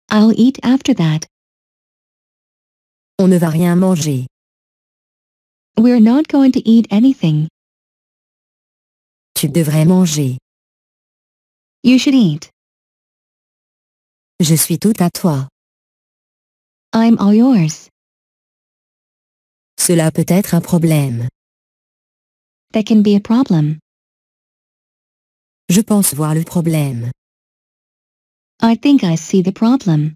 I'll eat after that. On ne va rien manger. We're not going to eat anything. Tu devrais manger. You should eat. Je suis tout à toi. I'm all yours. Cela peut être un problème. That can be a problem. Je pense voir le problème. I think I see the problem.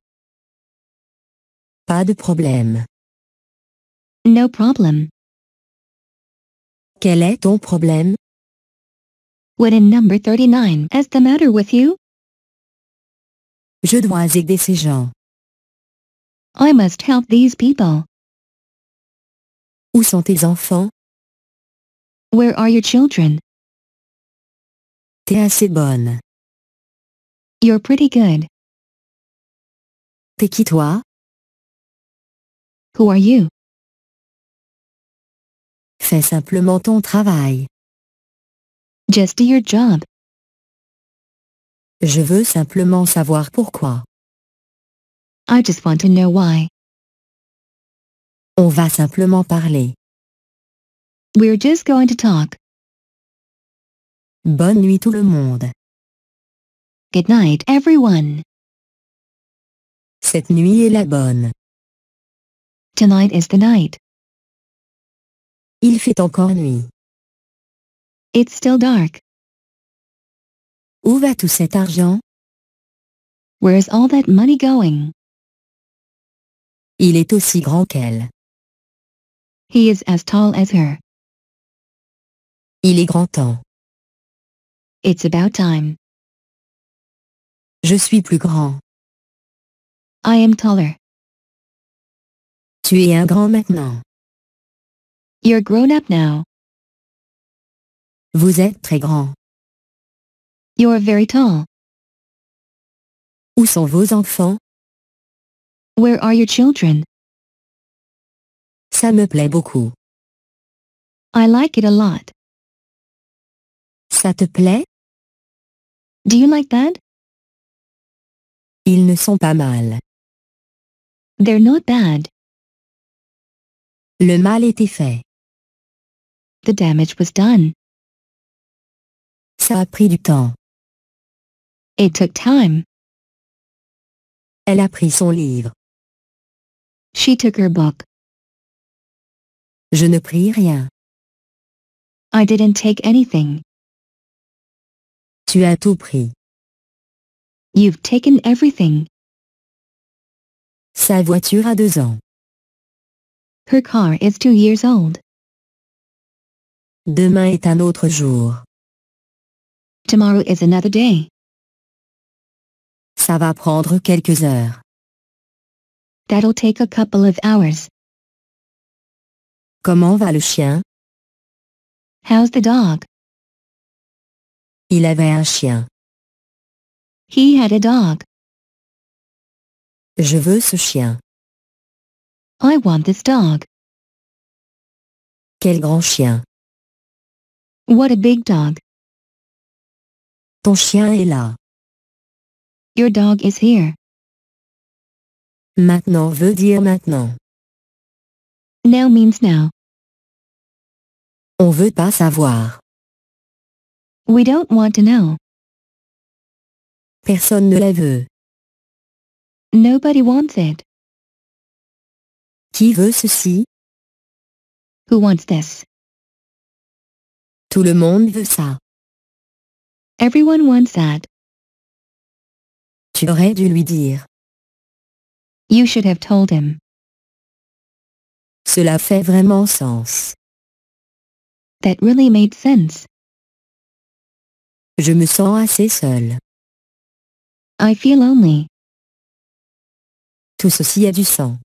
Pas de problème. No problem. Quel est ton problème What in number 39 is the matter with you? Je dois aider ces gens. I must help these people. Où sont tes enfants? Where are your children? T'es assez bonne. You're pretty good. T'es qui toi? Who are you? Fais simplement ton travail. Just do your job. Je veux simplement savoir pourquoi. I just want to know why. On va simplement parler. We're just going to talk. Bonne nuit tout le monde. Good night everyone. Cette nuit est la bonne. Tonight is the night. Il fait encore nuit. It's still dark. Où va tout cet argent? Where's all that money going? Il est aussi grand qu'elle. He is as tall as her. Il est grand temps. It's about time. Je suis plus grand. I am taller. Tu es un grand maintenant. You're grown up now. Vous êtes très grand. You're very tall. Où sont vos enfants? Where are your children? Ça me plaît beaucoup. I like it a lot. Ça te plaît? Do you like that? Ils ne sont pas mal. They're not bad. Le mal était fait. The damage was done. Ça a pris du temps. It took time. Elle a pris son livre. She took her book. Je ne pris rien. I didn't take anything. Tu as tout pris. You've taken everything. Sa voiture a deux ans. Her car is two years old. Demain est un autre jour. Tomorrow is another day. Ça va prendre quelques heures. That'll take a couple of hours. Comment va le chien? How's the dog? Il avait un chien. He had a dog. Je veux ce chien. I want this dog. Quel grand chien. What a big dog. Ton chien est là. Your dog is here. Maintenant veut dire maintenant. Now means now. On veut pas savoir. We don't want to know. Personne ne la veut. Nobody wants it. Qui veut ceci? Who wants this? Tout le monde veut ça. Everyone wants that. Tu aurais dû lui dire. You should have told him. Cela fait vraiment sens. That really made sense. Je me sens assez seul. I feel lonely. Tout ceci a du sens.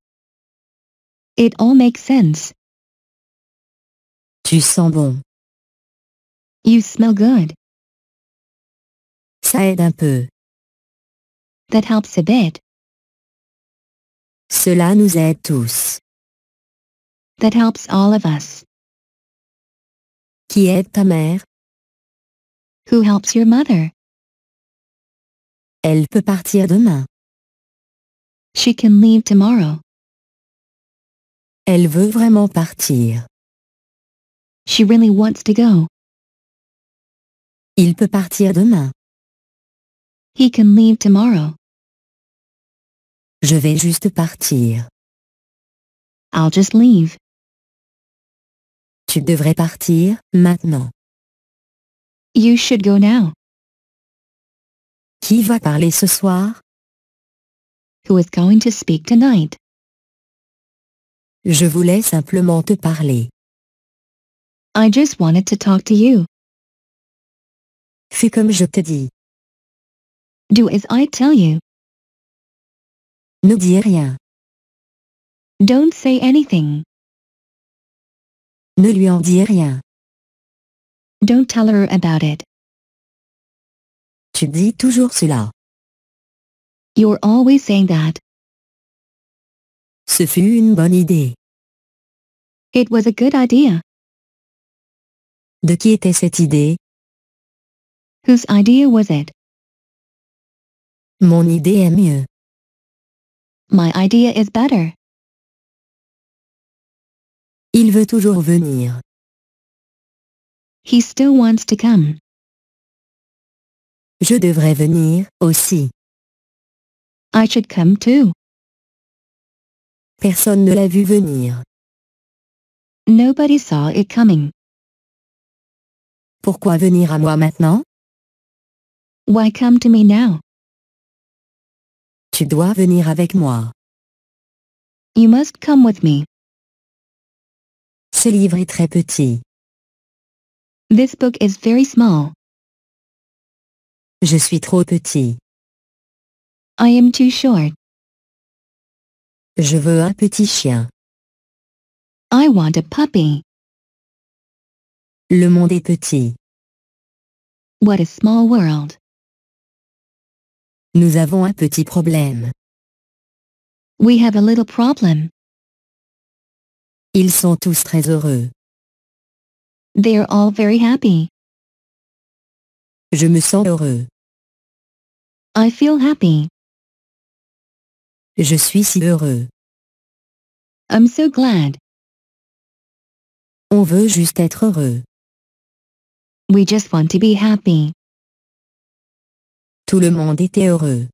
It all makes sense. Tu sens bon. You smell good. Ça aide un peu. That helps a bit. Cela nous aide tous. That helps all of us. Qui aide ta mère? Who helps your mother? Elle peut partir demain. She can leave tomorrow. Elle veut vraiment partir. She really wants to go. Il peut partir demain. He can leave tomorrow. Je vais juste partir. I'll just leave. Tu devrais partir maintenant. You should go now. Qui va parler ce soir? Who is going to speak tonight? Je voulais simplement te parler. I just wanted to talk to you. Fais comme je te dis. Do as I tell you. Ne dis rien. Don't say anything. Ne lui en dis rien. Don't tell her about it. Tu dis toujours cela. You're always saying that. Ce fut une bonne idée. It was a good idea. De qui était cette idée? Whose idea was it? Mon idée est mieux. My idea is better. Il veut toujours venir. He still wants to come. Je devrais venir aussi. I should come too. Personne ne l'a vu venir. Nobody saw it coming. Pourquoi venir à moi maintenant? Why come to me now? Tu dois venir avec moi. You must come with me. Ce livre est très petit. This book is very small. Je suis trop petit. I am too short. Je veux un petit chien. I want a puppy. Le monde est petit. What a small world. Nous avons un petit problème. We have a little problem. Ils sont tous très heureux. They are all very happy. Je me sens heureux. I feel happy. Je suis si heureux. I'm so glad. On veut juste être heureux. We just want to be happy. Tout le monde était heureux.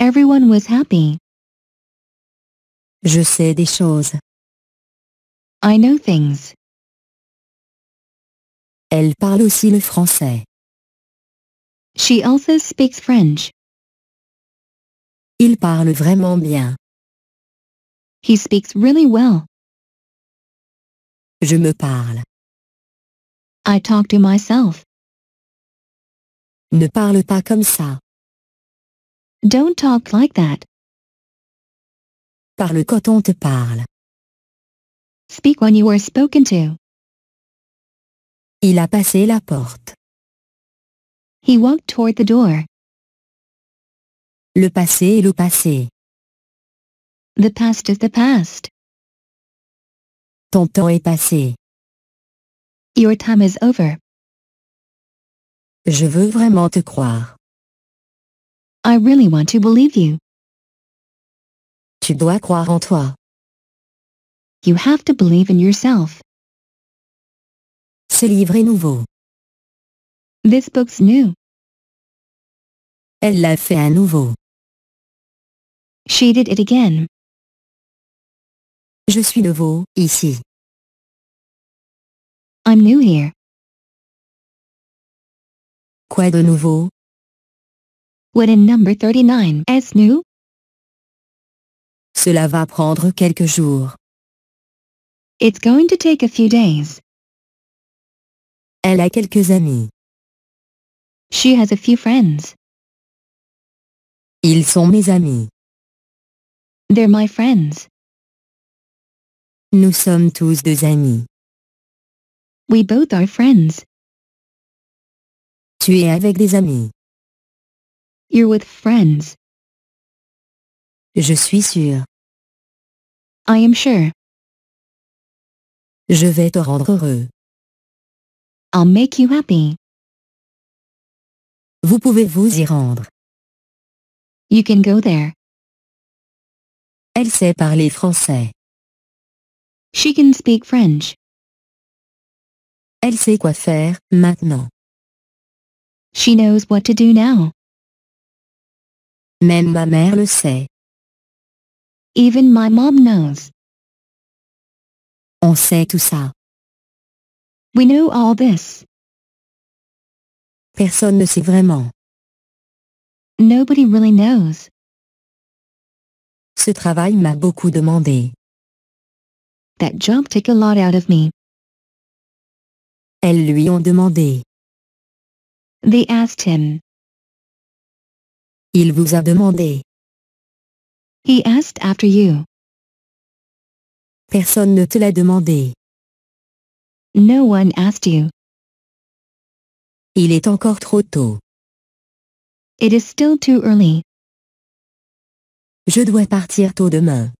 Everyone was happy. Je sais des choses. I know things. Elle parle aussi le français. She also speaks French. Il parle vraiment bien. He speaks really well. Je me parle. I talk to myself. Ne parle pas comme ça. Don't talk like that. Parle quand on te parle. Speak when you are spoken to. Il a passé la porte. He walked toward the door. Le passé est le passé. The past is the past. Ton temps est passé. Your time is over. Je veux vraiment te croire. I really want to believe you. Tu dois croire en toi. You have to believe in yourself. Ce livre est nouveau. This book's new. Elle l'a fait à nouveau. She did it again. Je suis nouveau, ici. I'm new here. Quoi de nouveau? What in number 39 is new? Cela va prendre quelques jours. It's going to take a few days. Elle a quelques amis. She has a few friends. Ils sont mes amis. They're my friends. Nous sommes tous deux amis. We both are friends. Tu es avec des amis. You're with friends. Je suis sûr. I am sure. Je vais te rendre heureux. I'll make you happy. Vous pouvez vous y rendre. You can go there. Elle sait parler français. She can speak French. Elle sait quoi faire, maintenant. She knows what to do now. Même ma mère le sait. Even my mom knows. On sait tout ça. We know all this. Personne ne sait vraiment. Nobody really knows. Ce travail m'a beaucoup demandé. That job took a lot out of me. Elles lui ont demandé. They asked him. Il vous a demandé. He asked after you. Personne ne te l'a demandé. No one asked you. Il est encore trop tôt. It is still too early. Je dois partir tôt demain.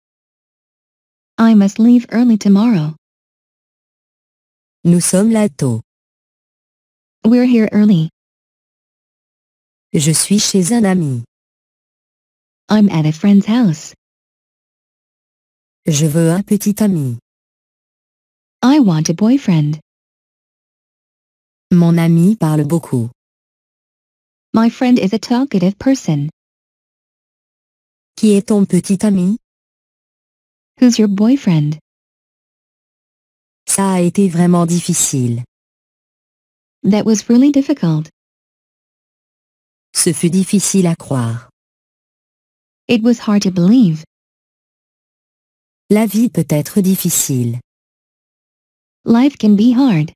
I must leave early tomorrow. Nous sommes là tôt. We're here early. Je suis chez un ami. I'm at a friend's house. Je veux un petit ami. I want a boyfriend. Mon ami parle beaucoup. My friend is a talkative person. Qui est ton petit ami? Who's your boyfriend? Ça a été vraiment difficile. That was really difficult. Ce fut difficile à croire. It was hard to believe. La vie peut être difficile. Life can be hard.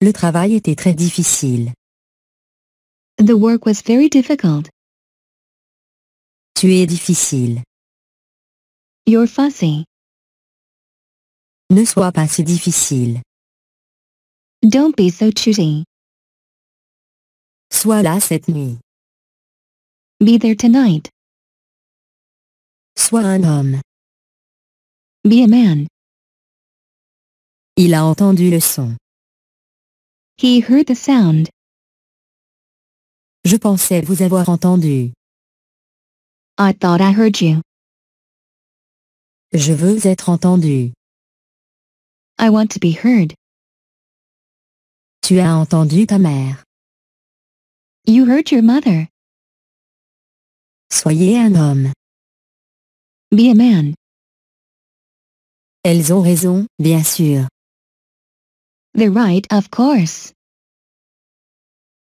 Le travail était très difficile. The work was very difficult. Tu es difficile. You're fussy. Ne sois pas si difficile. Don't be so choosy. Sois là cette nuit. Be there tonight. Sois un homme. Be a man. Il a entendu le son. He heard the sound. Je pensais vous avoir entendu. I thought I heard you. Je veux être entendu. I want to be heard. Tu as entendu ta mère. You hurt your mother. Soyez un homme. Be a man. Elles ont raison, bien sûr. They're right, of course.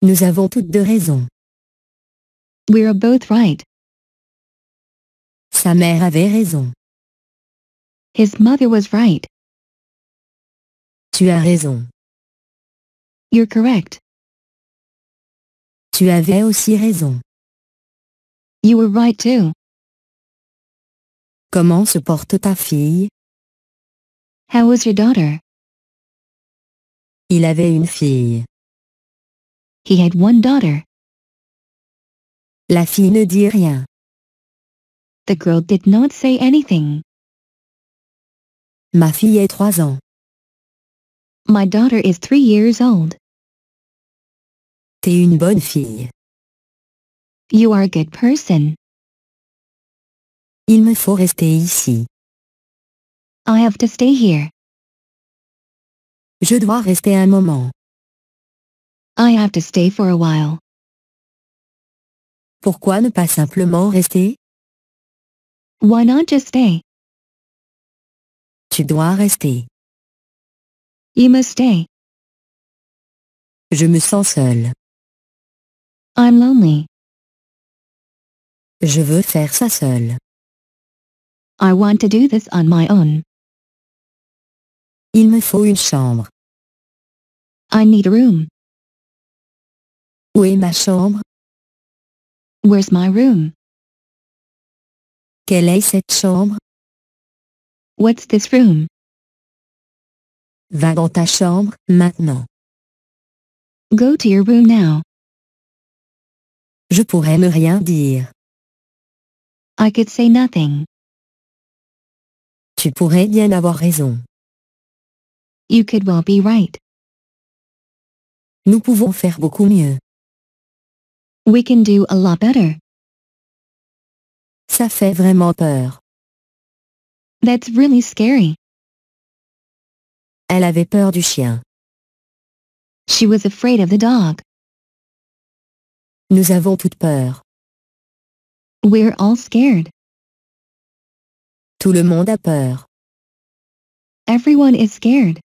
Nous avons toutes deux raison. We're both right. Sa mère avait raison. His mother was right. Tu as raison. You're correct. Tu avais aussi raison. You were right too. Comment se porte ta fille? How was your daughter? Il avait une fille. He had one daughter. La fille ne dit rien. The girl did not say anything. Ma fille est trois ans. My daughter is three years old. T'es une bonne fille. You are a good person. Il me faut rester ici. I have to stay here. Je dois rester un moment. I have to stay for a while. Pourquoi ne pas simplement rester? Why not just stay? Tu dois rester. You must stay. Je me sens seule. I'm lonely. Je veux faire ça seul. I want to do this on my own. Il me faut une chambre. I need a room. Où est ma chambre? Where's my room? Quelle est cette chambre? What's this room? Va dans ta chambre, maintenant. Go to your room now. Je pourrais ne rien dire. I could say nothing. Tu pourrais bien avoir raison. You could well be right. Nous pouvons faire beaucoup mieux. We can do a lot better. Ça fait vraiment peur. That's really scary. Elle avait peur du chien. She was afraid of the dog. Nous avons toutes peur. We're all scared. Tout le monde a peur. Everyone is scared.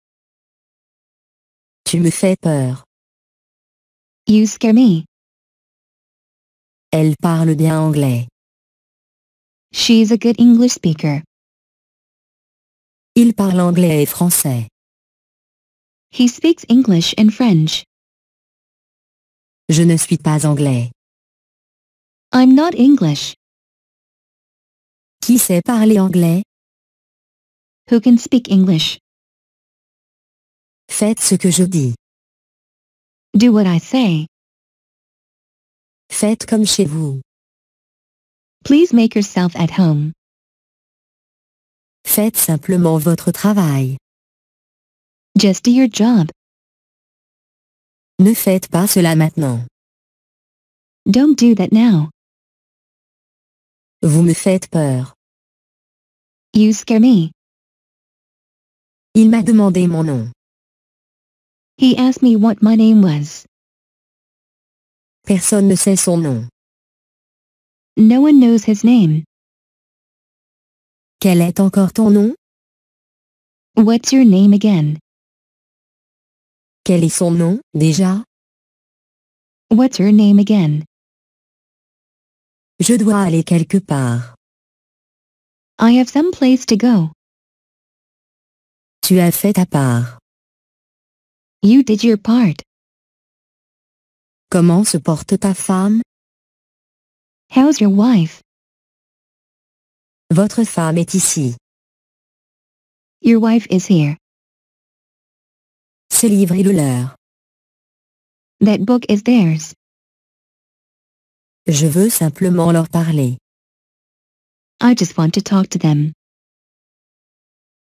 Tu me fais peur. You scare me. Elle parle bien anglais. She's a good English speaker. Il parle anglais et français. He speaks English and French. Je ne suis pas anglais. I'm not English. Qui sait parler anglais? Who can speak English? Faites ce que je dis. Do what I say. Faites comme chez vous. Please make yourself at home. Faites simplement votre travail. Just do your job. Ne faites pas cela maintenant. Don't do that now. Vous me faites peur. You scare me. Il m'a demandé mon nom. He asked me what my name was. Personne ne sait son nom. No one knows his name. Quel est encore ton nom? What's your name again? Quel est son nom, déjà What's your name again Je dois aller quelque part. I have some place to go. Tu as fait ta part. You did your part. Comment se porte ta femme How's your wife Votre femme est ici. Your wife is here. Ce livre est le leur. That book is theirs. Je veux simplement leur parler. I just want to talk to them.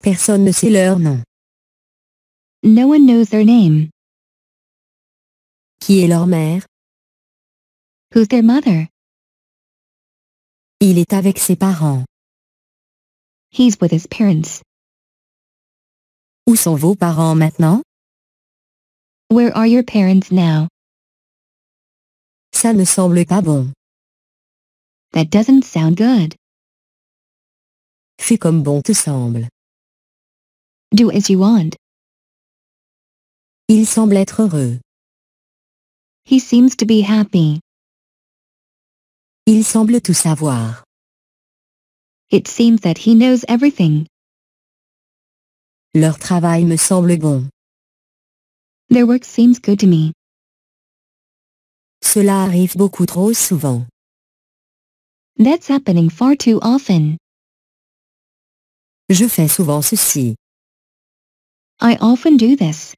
Personne ne sait leur nom. No one knows their name. Qui est leur mère? Who's their mother? Il est avec ses parents. He's with his parents. Où sont vos parents maintenant? Where are your parents now? Ça ne semble pas bon. That doesn't sound good. Fais comme bon te semble. Do as you want. Il semble être heureux. He seems to be happy. Il semble tout savoir. It seems that he knows everything. Leur travail me semble bon. Their work seems good to me. Cela arrive beaucoup trop souvent. That's happening far too often. Je fais souvent ceci. I often do this.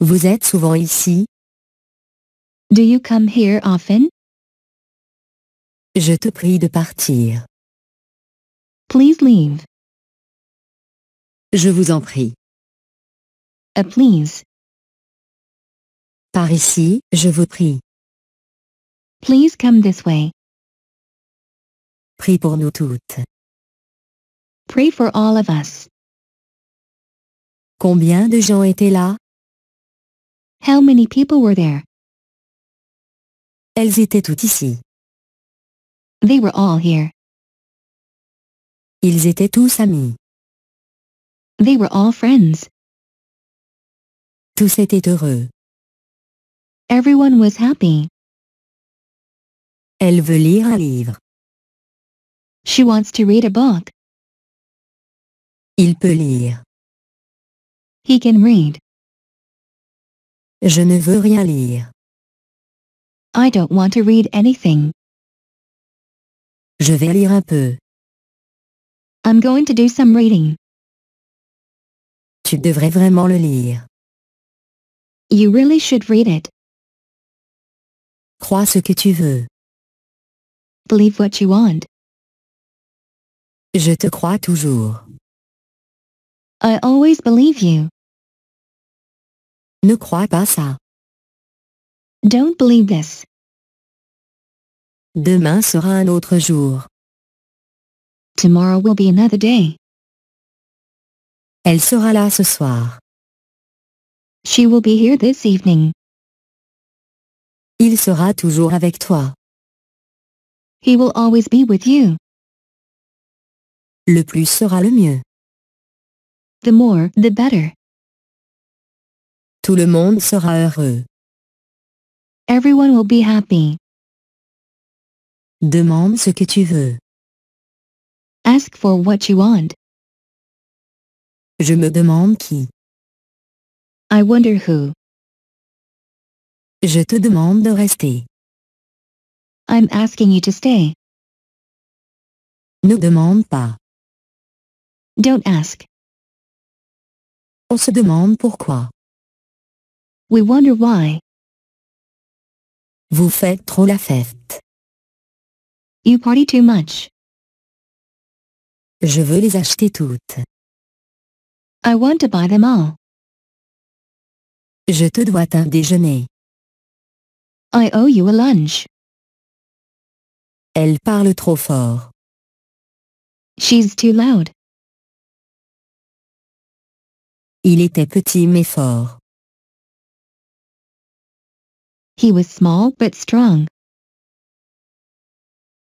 Vous êtes souvent ici? Do you come here often? Je te prie de partir. Please leave. Je vous en prie. Uh, please. Par ici, je vous prie. Please come this way. Prie pour nous toutes. Pray for all of us. Combien de gens étaient là? How many people were there? Elles étaient toutes ici. They were all here. Ils étaient tous amis. They were all friends. Tous étaient heureux. Everyone was happy. Elle veut lire un livre. She wants to read a book. Il peut lire. He can read. Je ne veux rien lire. I don't want to read anything. Je vais lire un peu. I'm going to do some reading. Tu devrais vraiment le lire. You really should read it. Crois ce que tu veux. Believe what you want. Je te crois toujours. I always believe you. Ne crois pas ça. Don't believe this. Demain sera un autre jour. Tomorrow will be another day. Elle sera là ce soir. She will be here this evening. Il sera toujours avec toi. He will always be with you. Le plus sera le mieux. The more, the better. Tout le monde sera heureux. Everyone will be happy. Demande ce que tu veux. Ask for what you want. Je me demande qui. I wonder who. Je te demande de rester. I'm asking you to stay. Ne demande pas. Don't ask. On se demande pourquoi. We wonder why. Vous faites trop la fête. You party too much. Je veux les acheter toutes. I want to buy them all. Je te dois un déjeuner. I owe you a lunch. Elle parle trop fort. She's too loud. Il était petit mais fort. He was small but strong.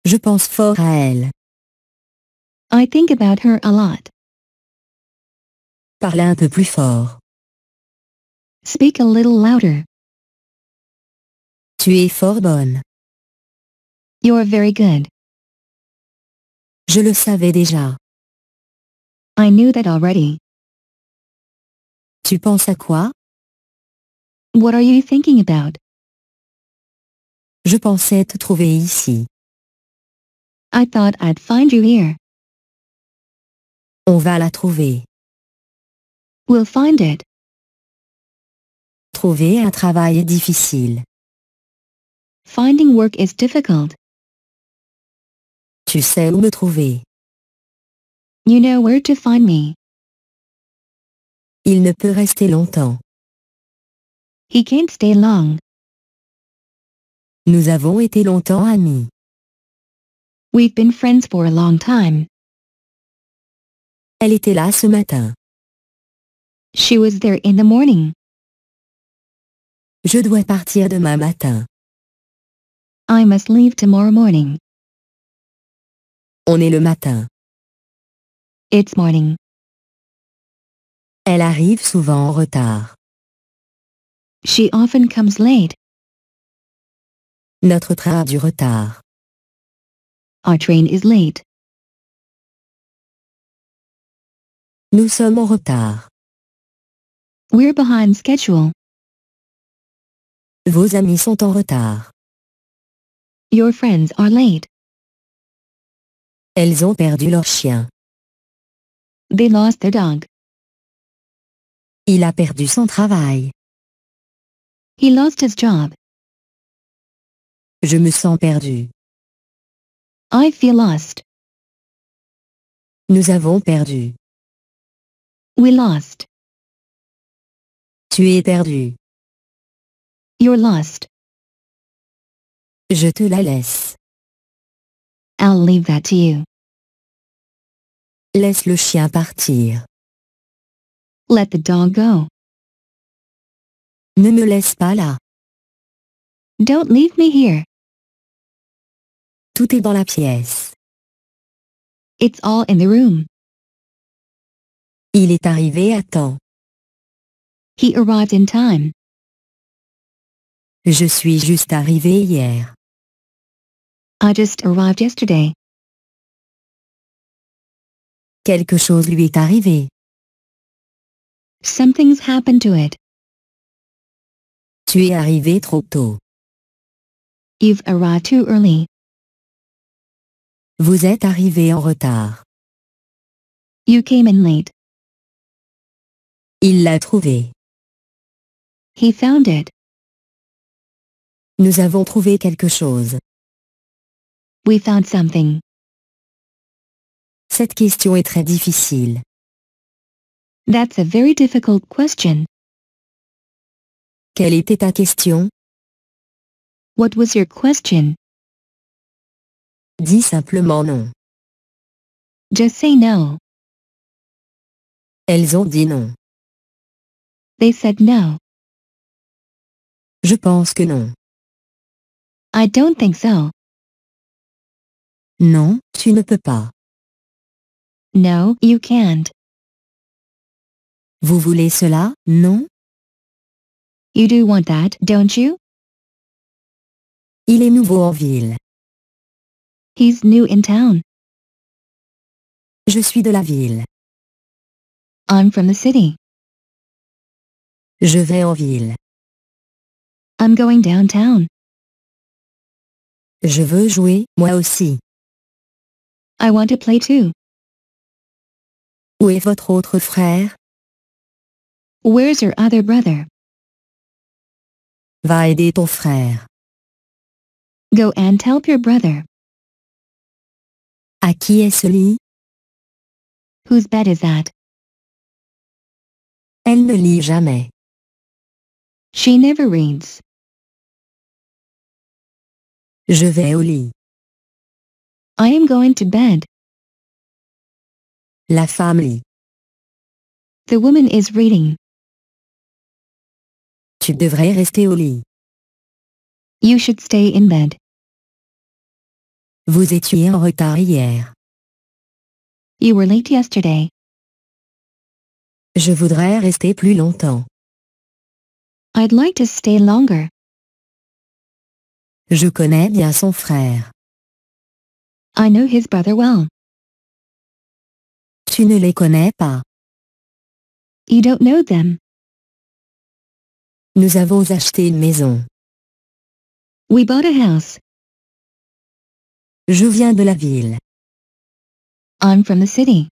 Je pense fort à elle. I think about her a lot. Parle un peu plus fort. Speak a little louder. Tu es fort bonne. You're very good. Je le savais déjà. I knew that already. Tu penses à quoi? What are you thinking about? Je pensais te trouver ici. I thought I'd find you here. On va la trouver. We'll find it. Trouver un travail est difficile. Finding work is difficult. Tu sais où me trouver. You know where to find me. Il ne peut rester longtemps. He can't stay long. Nous avons été longtemps amis. We've been friends for a long time. Elle était là ce matin. She was there in the morning. Je dois partir demain matin. I must leave tomorrow morning. On est le matin. It's morning. Elle arrive souvent en retard. She often comes late. Notre train a du retard. Our train is late. Nous sommes en retard. We're behind schedule. Vos amis sont en retard. Your friends are late. Elles ont perdu leur chien. They lost their dog. Il a perdu son travail. He lost his job. Je me sens perdu. I feel lost. Nous avons perdu. We lost. Tu es perdu. You're lost. Je te la laisse. I'll leave that to you. Laisse le chien partir. Let the dog go. Ne me laisse pas là. Don't leave me here. Tout est dans la pièce. It's all in the room. Il est arrivé à temps. He arrived in time. Je suis juste arrivé hier. I just arrived yesterday. Quelque chose lui est arrivé. Something's happened to it. Tu es arrivé trop tôt. You've arrived too early. Vous êtes arrivé en retard. You came in late. Il l'a trouvé. He found it. Nous avons trouvé quelque chose. We found something. Cette question est très difficile. That's a very difficult question. Quelle était ta question? What was your question? Dis simplement non. Just say no. Elles ont dit non. They said no. Je pense que non. I don't think so. Non, tu ne peux pas. No, you can't. Vous voulez cela, non? You do want that, don't you? Il est nouveau en ville. He's new in town. Je suis de la ville. I'm from the city. Je vais en ville. I'm going downtown. Je veux jouer, moi aussi. I want to play too. Où est votre autre frère? Where's your other brother? Va aider ton frère. Go and help your brother. À qui est ce lit? Whose bed is that? Elle ne lit jamais. She never reads. Je vais au lit. I am going to bed. La femme lit. The woman is reading. Tu devrais rester au lit. You should stay in bed. Vous étiez en retard hier. You were late yesterday. Je voudrais rester plus longtemps. I'd like to stay longer. Je connais bien son frère. I know his brother well. Tu ne les connais pas. You don't know them. Nous avons acheté une maison. We bought a house. Je viens de la ville. I'm from the city.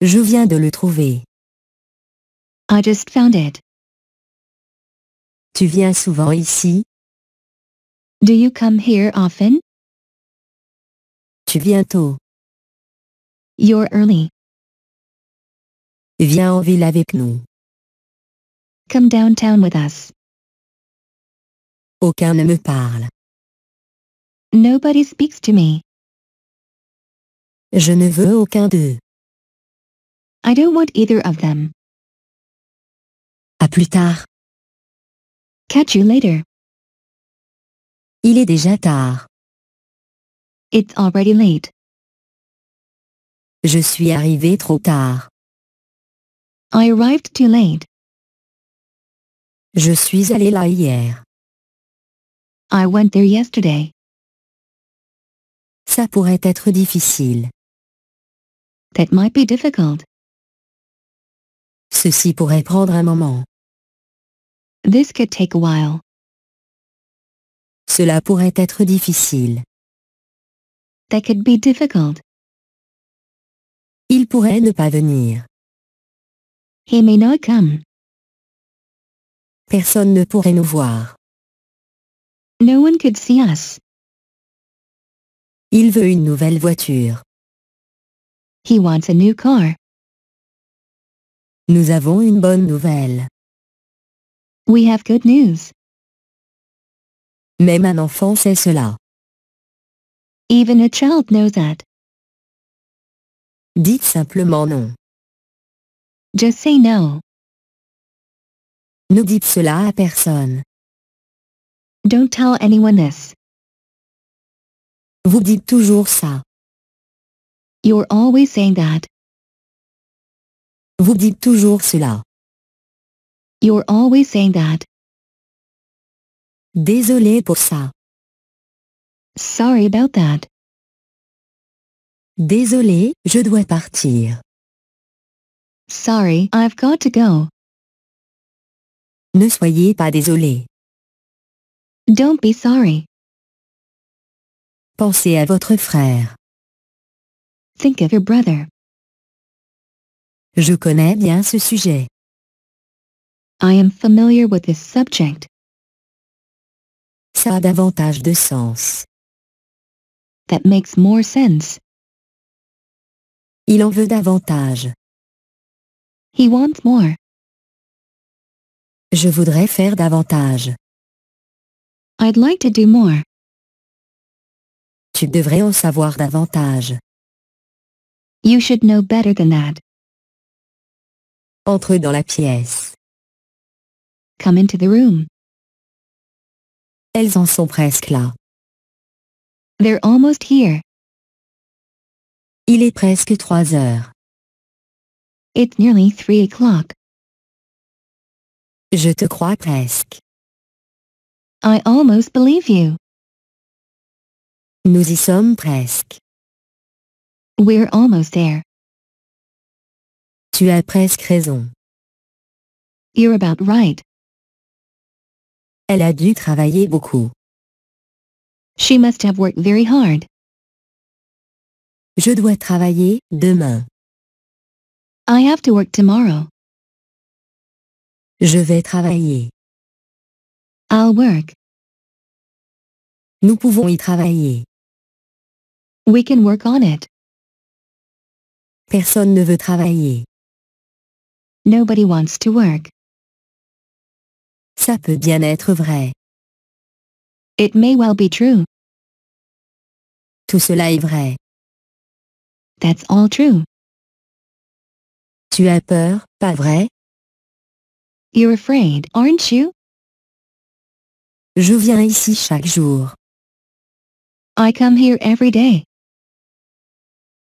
Je viens de le trouver. I just found it. Tu viens souvent ici Do you come here often? Tu viens tôt. You're early. Viens en ville avec nous. Come downtown with us. Aucun ne me parle. Nobody speaks to me. Je ne veux aucun d'eux. I don't want either of them. À plus tard. Catch you later. Il est déjà tard. It's already late. Je suis arrivé trop tard. I arrived too late. Je suis allé là hier. I went there yesterday. Ça pourrait être difficile. That might be difficult. Ceci pourrait prendre un moment. This could take a while. Cela pourrait être difficile. That could be difficult. Il pourrait ne pas venir. He may not come. Personne ne pourrait nous voir. No one could see us. Il veut une nouvelle voiture. He wants a new car. Nous avons une bonne nouvelle. We have good news. Même un enfant sait cela. Even a child knows that. Dites simplement non. Just say no. Ne dites cela à personne. Don't tell anyone this. Vous dites toujours ça. You're always saying that. Vous dites toujours cela. You're always saying that. Désolé pour ça. Sorry about that. Désolé, je dois partir. Sorry, I've got to go. Ne soyez pas désolé. Don't be sorry. Pensez à votre frère. Think of your brother. Je connais bien ce sujet. I am familiar with this subject. Ça a davantage de sens. That makes more sense. Il en veut davantage. He wants more. Je voudrais faire davantage. I'd like to do more. Tu devrais en savoir davantage. You should know better than that. Entre dans la pièce. Come into the room. Elles en sont presque là. They're almost here. Il est presque 3 heures. It's nearly 3 o'clock. Je te crois presque. I almost believe you. Nous y sommes presque. We're almost there. Tu as presque raison. You're about right. Elle a dû travailler beaucoup. She must have worked very hard. Je dois travailler demain. I have to work tomorrow. Je vais travailler. I'll work. Nous pouvons y travailler. We can work on it. Personne ne veut travailler. Nobody wants to work. Ça peut bien être vrai. It may well be true. Tout cela est vrai. That's all true. Tu as peur, pas vrai? You're afraid, aren't you? Je viens ici chaque jour. I come here every day.